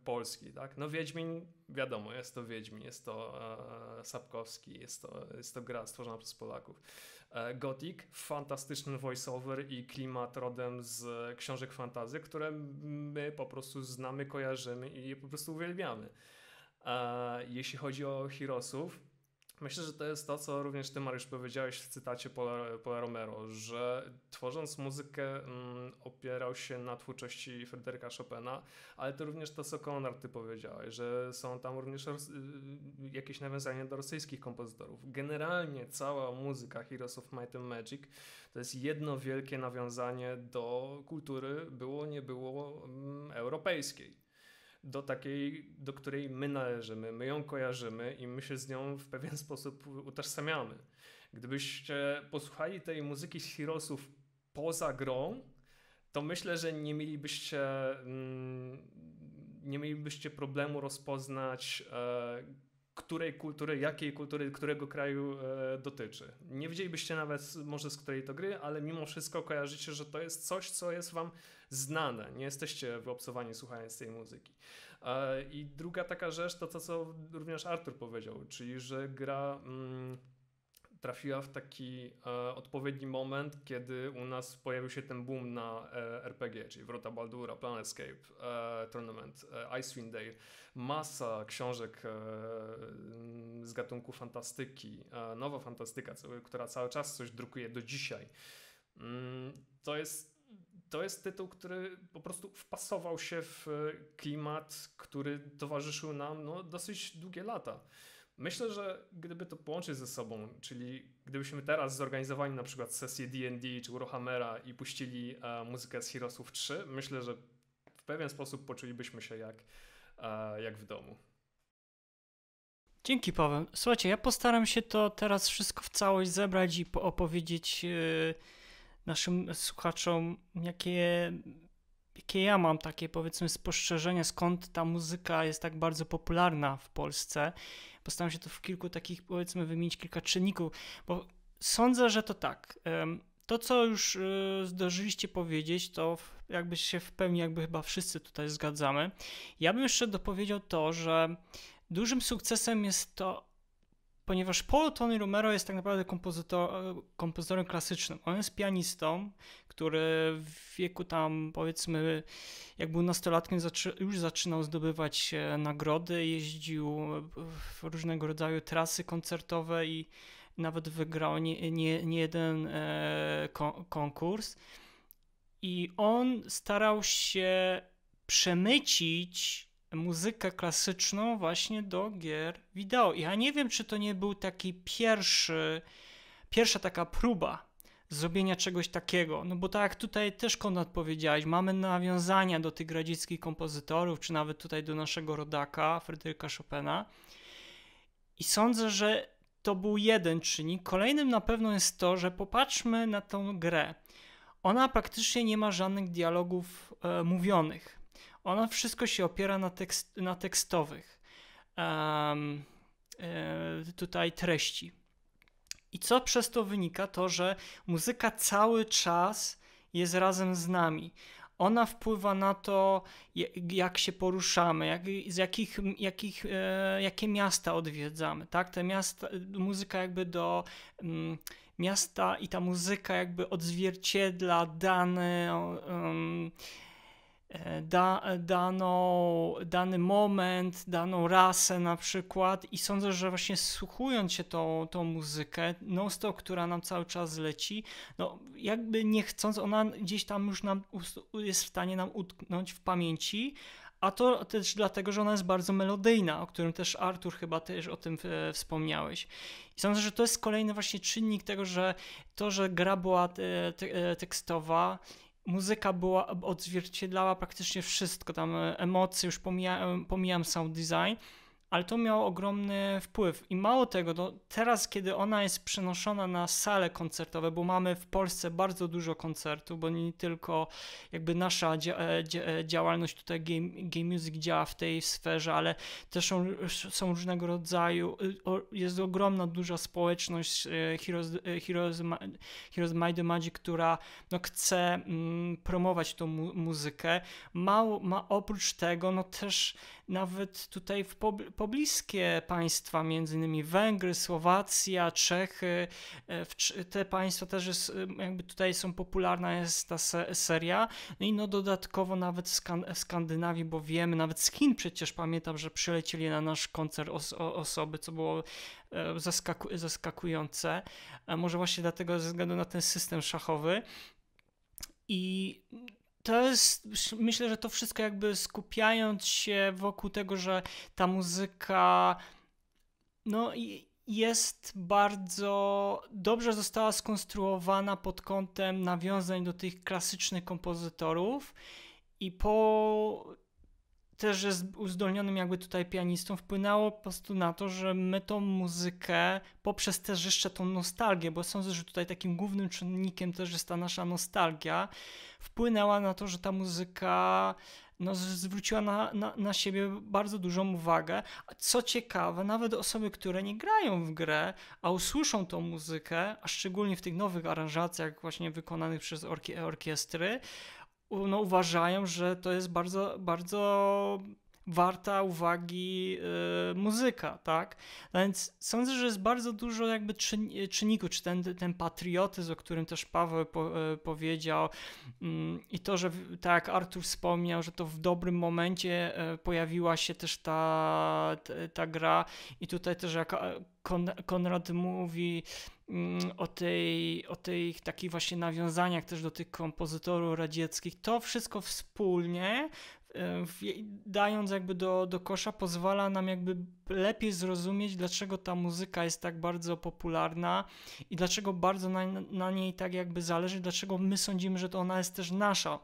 polski. Tak? No Wiedźmin, wiadomo, jest to Wiedźmin, jest to e, Sapkowski, jest to, jest to gra stworzona przez Polaków. E, Gothic, fantastyczny voiceover i klimat rodem z książek fantazy, które my po prostu znamy, kojarzymy i je po prostu uwielbiamy. Jeśli chodzi o Hirosów, Myślę, że to jest to, co również ty, Mariusz, powiedziałeś w cytacie Paula, Paula Romero, że tworząc muzykę mm, opierał się na twórczości Fryderyka Chopina, ale to również to, co Konrad ty powiedziałeś, że są tam również y, jakieś nawiązania do rosyjskich kompozytorów. Generalnie cała muzyka Heroes of Might and Magic to jest jedno wielkie nawiązanie do kultury, było nie było, mm, europejskiej do takiej, do której my należymy, my ją kojarzymy i my się z nią w pewien sposób utożsamiamy. Gdybyście posłuchali tej muzyki z Heroesów poza grą, to myślę, że nie mielibyście, mm, nie mielibyście problemu rozpoznać e, której kultury, jakiej kultury, którego kraju e, dotyczy. Nie wiedzielibyście nawet może z której to gry, ale mimo wszystko kojarzycie, że to jest coś, co jest wam znane. Nie jesteście wyobsowani słuchając tej muzyki. E, I druga taka rzecz to to, co również Artur powiedział, czyli że gra... Mm, trafiła w taki e, odpowiedni moment, kiedy u nas pojawił się ten boom na e, RPG, czyli Wrota Baldura, Planescape, e, Tournament, e, Icewind Dale, masa książek e, mm, z gatunku fantastyki, e, nowa fantastyka, która cały czas coś drukuje do dzisiaj. Mm, to jest to jest tytuł, który po prostu wpasował się w e, klimat, który towarzyszył nam no, dosyć długie lata. Myślę, że gdyby to połączyć ze sobą, czyli gdybyśmy teraz zorganizowali na przykład sesję D&D czy Warhammera i puścili e, muzykę z Heroesów 3, myślę, że w pewien sposób poczulibyśmy się jak, e, jak w domu. Dzięki Paweł. Słuchajcie, ja postaram się to teraz wszystko w całość zebrać i opowiedzieć e, naszym słuchaczom, jakie jakie ja mam takie powiedzmy spostrzeżenie, skąd ta muzyka jest tak bardzo popularna w Polsce. Postaram się to w kilku takich, powiedzmy, wymienić kilka czynników, bo sądzę, że to tak. To, co już e, zdążyliście powiedzieć, to jakby się w pełni, jakby chyba wszyscy tutaj zgadzamy. Ja bym jeszcze dopowiedział to, że dużym sukcesem jest to, ponieważ Paul Tony Romero jest tak naprawdę kompozytor, kompozytorem klasycznym. On jest pianistą, który w wieku tam powiedzmy, jak był nastolatkiem, już zaczynał zdobywać e, nagrody, jeździł w różnego rodzaju trasy koncertowe i nawet wygrał nie, nie, nie jeden e, konkurs. I on starał się przemycić muzykę klasyczną właśnie do gier wideo. I ja nie wiem, czy to nie był taki pierwszy, pierwsza taka próba zrobienia czegoś takiego. No bo tak jak tutaj też Konrad powiedziałeś, mamy nawiązania do tych radzieckich kompozytorów, czy nawet tutaj do naszego rodaka Fryderyka Chopina. I sądzę, że to był jeden czynnik. Kolejnym na pewno jest to, że popatrzmy na tą grę. Ona praktycznie nie ma żadnych dialogów e, mówionych. Ona wszystko się opiera na, tekst, na tekstowych um, tutaj treści. I co przez to wynika? To, że muzyka cały czas jest razem z nami. Ona wpływa na to, jak się poruszamy, jak, z jakich, jakich, e, jakie miasta odwiedzamy. Tak? Te miasta, muzyka jakby do mm, miasta i ta muzyka jakby odzwierciedla dane. Um, da, daną, dany moment, daną rasę na przykład i sądzę, że właśnie słuchując się tą, tą muzykę non-stop, która nam cały czas leci, no jakby nie chcąc, ona gdzieś tam już nam jest w stanie nam utknąć w pamięci, a to też dlatego, że ona jest bardzo melodyjna, o którym też Artur chyba też o tym e, wspomniałeś. I sądzę, że to jest kolejny właśnie czynnik tego, że to, że gra była e, te, te, tekstowa muzyka była, odzwierciedlała praktycznie wszystko, tam e, emocje, już pomijam, pomijam sound design, ale to miało ogromny wpływ. I mało tego, no, teraz kiedy ona jest przenoszona na sale koncertowe, bo mamy w Polsce bardzo dużo koncertów, bo nie tylko jakby nasza dzia, e, dzia, e, działalność tutaj game, game Music działa w tej sferze, ale też są, są różnego rodzaju, y, jest ogromna, duża społeczność y, Heroes, y, Heroes, Heroes My The Magic, która no, chce mm, promować tą mu muzykę. Mało, ma, oprócz tego, no też nawet tutaj w pobliskie państwa, m.in. Węgry, Słowacja, Czechy. E, te państwa też jest, e, jakby tutaj są popularna jest ta seria. No i no dodatkowo nawet w Skandynawii, bo wiemy, nawet z Chin przecież pamiętam, że przylecieli na nasz koncert os osoby, co było e, zaskaku zaskakujące. Może właśnie dlatego ze względu na ten system szachowy. I to jest, myślę, że to wszystko jakby skupiając się wokół tego, że ta muzyka, no jest bardzo dobrze została skonstruowana pod kątem nawiązań do tych klasycznych kompozytorów i po też jest uzdolnionym jakby tutaj pianistą, wpłynęło po prostu na to, że my tą muzykę poprzez też jeszcze tą nostalgię, bo sądzę, że tutaj takim głównym czynnikiem też jest ta nasza nostalgia, wpłynęła na to, że ta muzyka no, zwróciła na, na, na siebie bardzo dużą uwagę. Co ciekawe, nawet osoby, które nie grają w grę, a usłyszą tą muzykę, a szczególnie w tych nowych aranżacjach właśnie wykonanych przez orki orkiestry, no, uważają, że to jest bardzo, bardzo warta uwagi y, muzyka, tak? A no więc sądzę, że jest bardzo dużo jakby czyn, czynników, czy ten, ten patriotyzm, o którym też Paweł po, y, powiedział y, i to, że tak jak Artur wspomniał, że to w dobrym momencie y, pojawiła się też ta, ta, ta gra i tutaj też jak Kon Konrad mówi mm, o, tej, o tych takich właśnie nawiązaniach też do tych kompozytorów radzieckich, to wszystko wspólnie E, dając jakby do, do kosza, pozwala nam jakby lepiej zrozumieć, dlaczego ta muzyka jest tak bardzo popularna i dlaczego bardzo na, na niej tak jakby zależy, dlaczego my sądzimy, że to ona jest też nasza.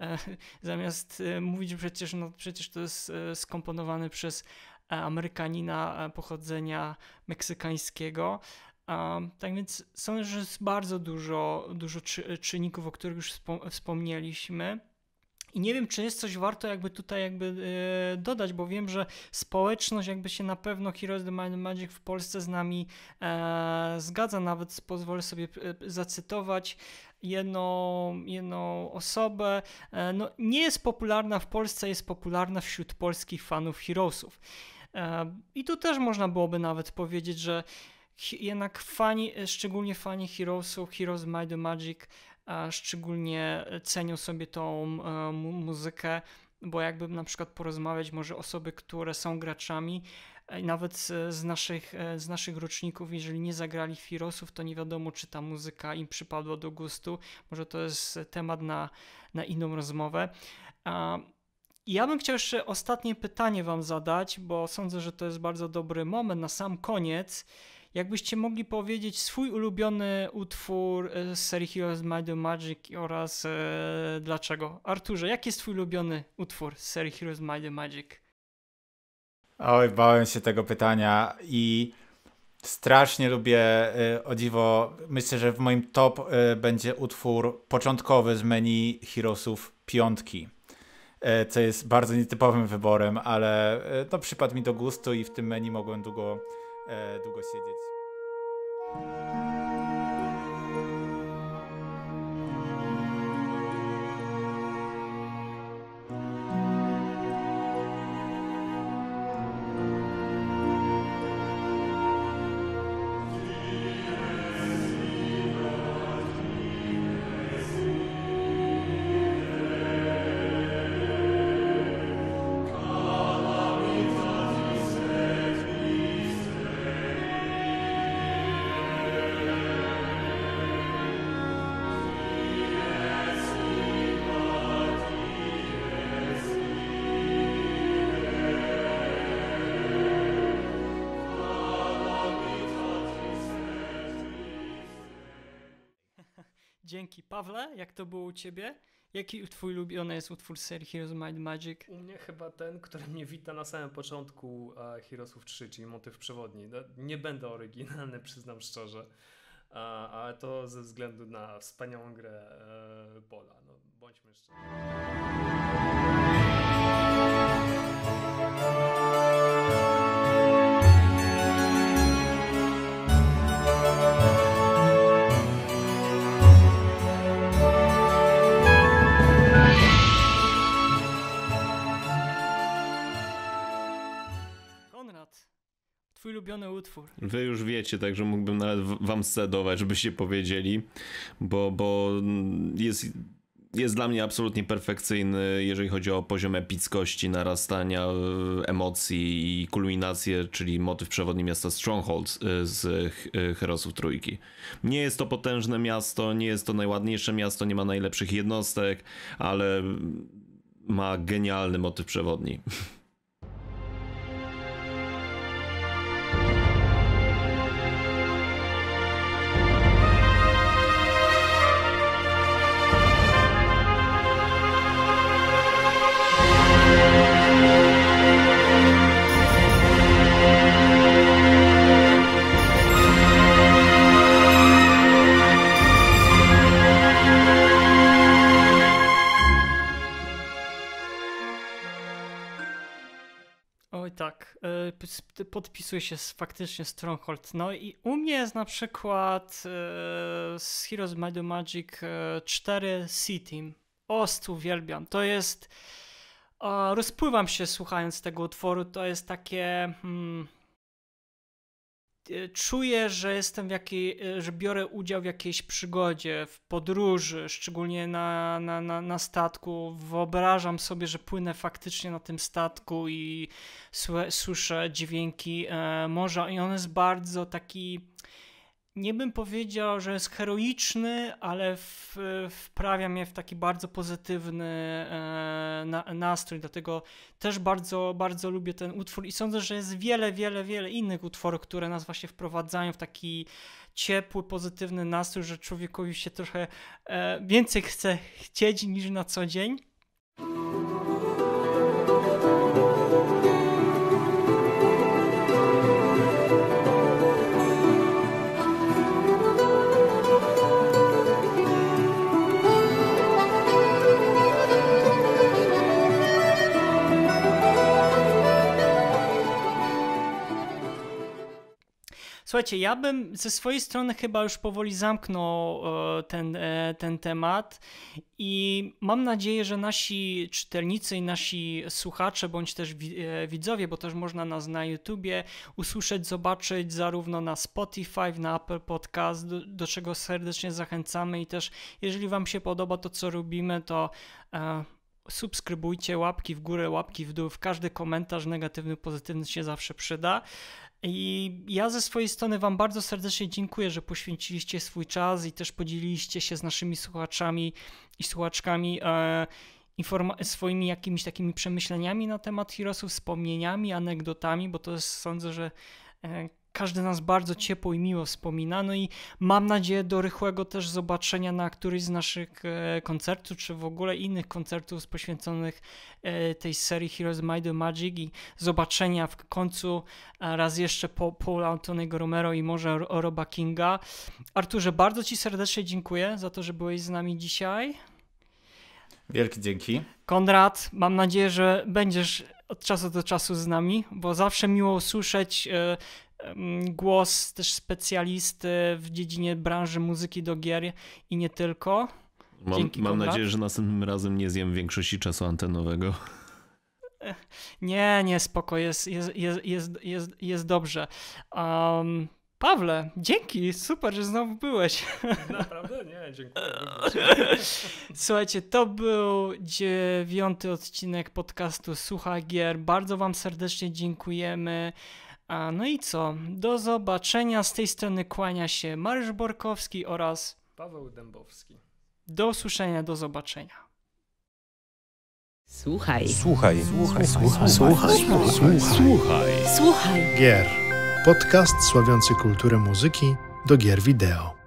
E, zamiast e, mówić przecież, no przecież to jest skomponowane przez Amerykanina pochodzenia meksykańskiego. Tak więc sądzę, że jest bardzo dużo, dużo czynników, o których już wspomnieliśmy. I nie wiem, czy jest coś warto jakby tutaj jakby e, dodać, bo wiem, że społeczność jakby się na pewno Heroes of the Might Magic w Polsce z nami e, zgadza, nawet pozwolę sobie e, zacytować jedną, jedną osobę. No, nie jest popularna w Polsce, jest popularna wśród polskich fanów Heroesów. I tu też można byłoby nawet powiedzieć, że jednak fani, szczególnie fani Heroesów, Heroes Might and Magic szczególnie e, cenią sobie tą e, muzykę, bo jakbym na przykład porozmawiać może osoby, które są graczami, e, nawet z naszych, z naszych roczników, jeżeli nie zagrali Firosów, to nie wiadomo, czy ta muzyka im przypadła do gustu. Może to jest temat na, na inną rozmowę. Ja bym chciał jeszcze ostatnie pytanie Wam zadać, bo sądzę, że to jest bardzo dobry moment na sam koniec. Jakbyście mogli powiedzieć swój ulubiony utwór e, z serii Heroes Might and Magic oraz e, dlaczego? Arturze, jaki jest twój ulubiony utwór z serii Heroes Might and Magic? Oj, bałem się tego pytania i strasznie lubię, e, o dziwo, myślę, że w moim top e, będzie utwór początkowy z menu Heroesów piątki co jest bardzo nietypowym wyborem, ale to przypadł mi do gustu i w tym menu mogłem długo E, długo siedzieć. piosenki Pawle, jak to było u ciebie? Jaki twój ulubiony jest utwór serii Heroes Might Magic? U mnie chyba ten, który mnie wita na samym początku e, Heroesów 3, czyli motyw przewodni. No, nie będę oryginalny, przyznam szczerze, e, ale to ze względu na wspaniałą grę e, Bola. No, bądźmy szczerzy. Twój ulubiony utwór. Wy już wiecie, także mógłbym nawet wam sedować, żebyście powiedzieli, bo, bo jest, jest dla mnie absolutnie perfekcyjny, jeżeli chodzi o poziom epickości, narastania e, emocji i kulminację, czyli motyw przewodni miasta Stronghold e, z e, Herosów Trójki. Nie jest to potężne miasto, nie jest to najładniejsze miasto, nie ma najlepszych jednostek, ale ma genialny motyw przewodni. podpisuje się faktycznie Stronghold. No i u mnie jest na przykład e, z Heroes Might Magic 4 e, C-Team. Ost uwielbiam. To jest... Rozpływam się słuchając tego utworu. To jest takie... Hmm, Y, czuję, że jestem w jakiej, y, że biorę udział w jakiejś przygodzie, w podróży, szczególnie na, na, na, na statku. Wyobrażam sobie, że płynę faktycznie na tym statku i słyszę dźwięki e, morza i on jest bardzo taki nie bym powiedział, że jest heroiczny, ale w, wprawia mnie w taki bardzo pozytywny e, na, nastrój, dlatego też bardzo, bardzo lubię ten utwór i sądzę, że jest wiele, wiele, wiele innych utworów, które nas właśnie wprowadzają w taki ciepły, pozytywny nastrój, że człowiekowi się trochę e, więcej chce chcieć niż na co dzień. Słuchajcie, ja bym ze swojej strony chyba już powoli zamknął e, ten, e, ten temat i mam nadzieję, że nasi czytelnicy i nasi słuchacze, bądź też e, widzowie, bo też można nas na YouTubie usłyszeć, zobaczyć zarówno na Spotify, na Apple Podcast, do, do czego serdecznie zachęcamy i też jeżeli Wam się podoba to, co robimy, to subskrybujcie, łapki w górę, łapki w dół. W każdy komentarz negatywny, pozytywny się zawsze przyda. I ja ze swojej strony Wam bardzo serdecznie dziękuję, że poświęciliście swój czas i też podzieliliście się z naszymi słuchaczami i słuchaczkami e, swoimi jakimiś takimi przemyśleniami na temat Heroesów, wspomnieniami, anegdotami, bo to jest, sądzę, że e, każdy nas bardzo ciepło i miło wspomina. No i mam nadzieję do rychłego też zobaczenia na któryś z naszych e, koncertów, czy w ogóle innych koncertów poświęconych e, tej serii Heroes Might the Magic i zobaczenia w końcu raz jeszcze po Paula Antonego Romero i może Roba Kinga. Arturze, bardzo Ci serdecznie dziękuję za to, że byłeś z nami dzisiaj. Wielkie dzięki. Konrad, mam nadzieję, że będziesz od czasu do czasu z nami, bo zawsze miło usłyszeć e, głos też specjalisty w dziedzinie branży muzyki do gier i nie tylko. Mam, mam nadzieję, że następnym razem nie zjem większości czasu antenowego. E, nie, nie, spoko, jest, jest, jest, jest, jest, jest dobrze. Um, Pawle, dzięki, super, że znowu byłeś. Naprawdę? Nie, dziękuję. Słuchajcie, to był dziewiąty odcinek podcastu Słucha Gier. Bardzo wam serdecznie dziękujemy. A no i co? Do zobaczenia. Z tej strony kłania się Mariusz Borkowski oraz Paweł Dębowski. Do usłyszenia, do zobaczenia. Słuchaj. Słuchaj. Słuchaj. Słuchaj. Słuchaj. Słuchaj. Słuchaj. Gier. Podcast sławiący kulturę muzyki do gier wideo.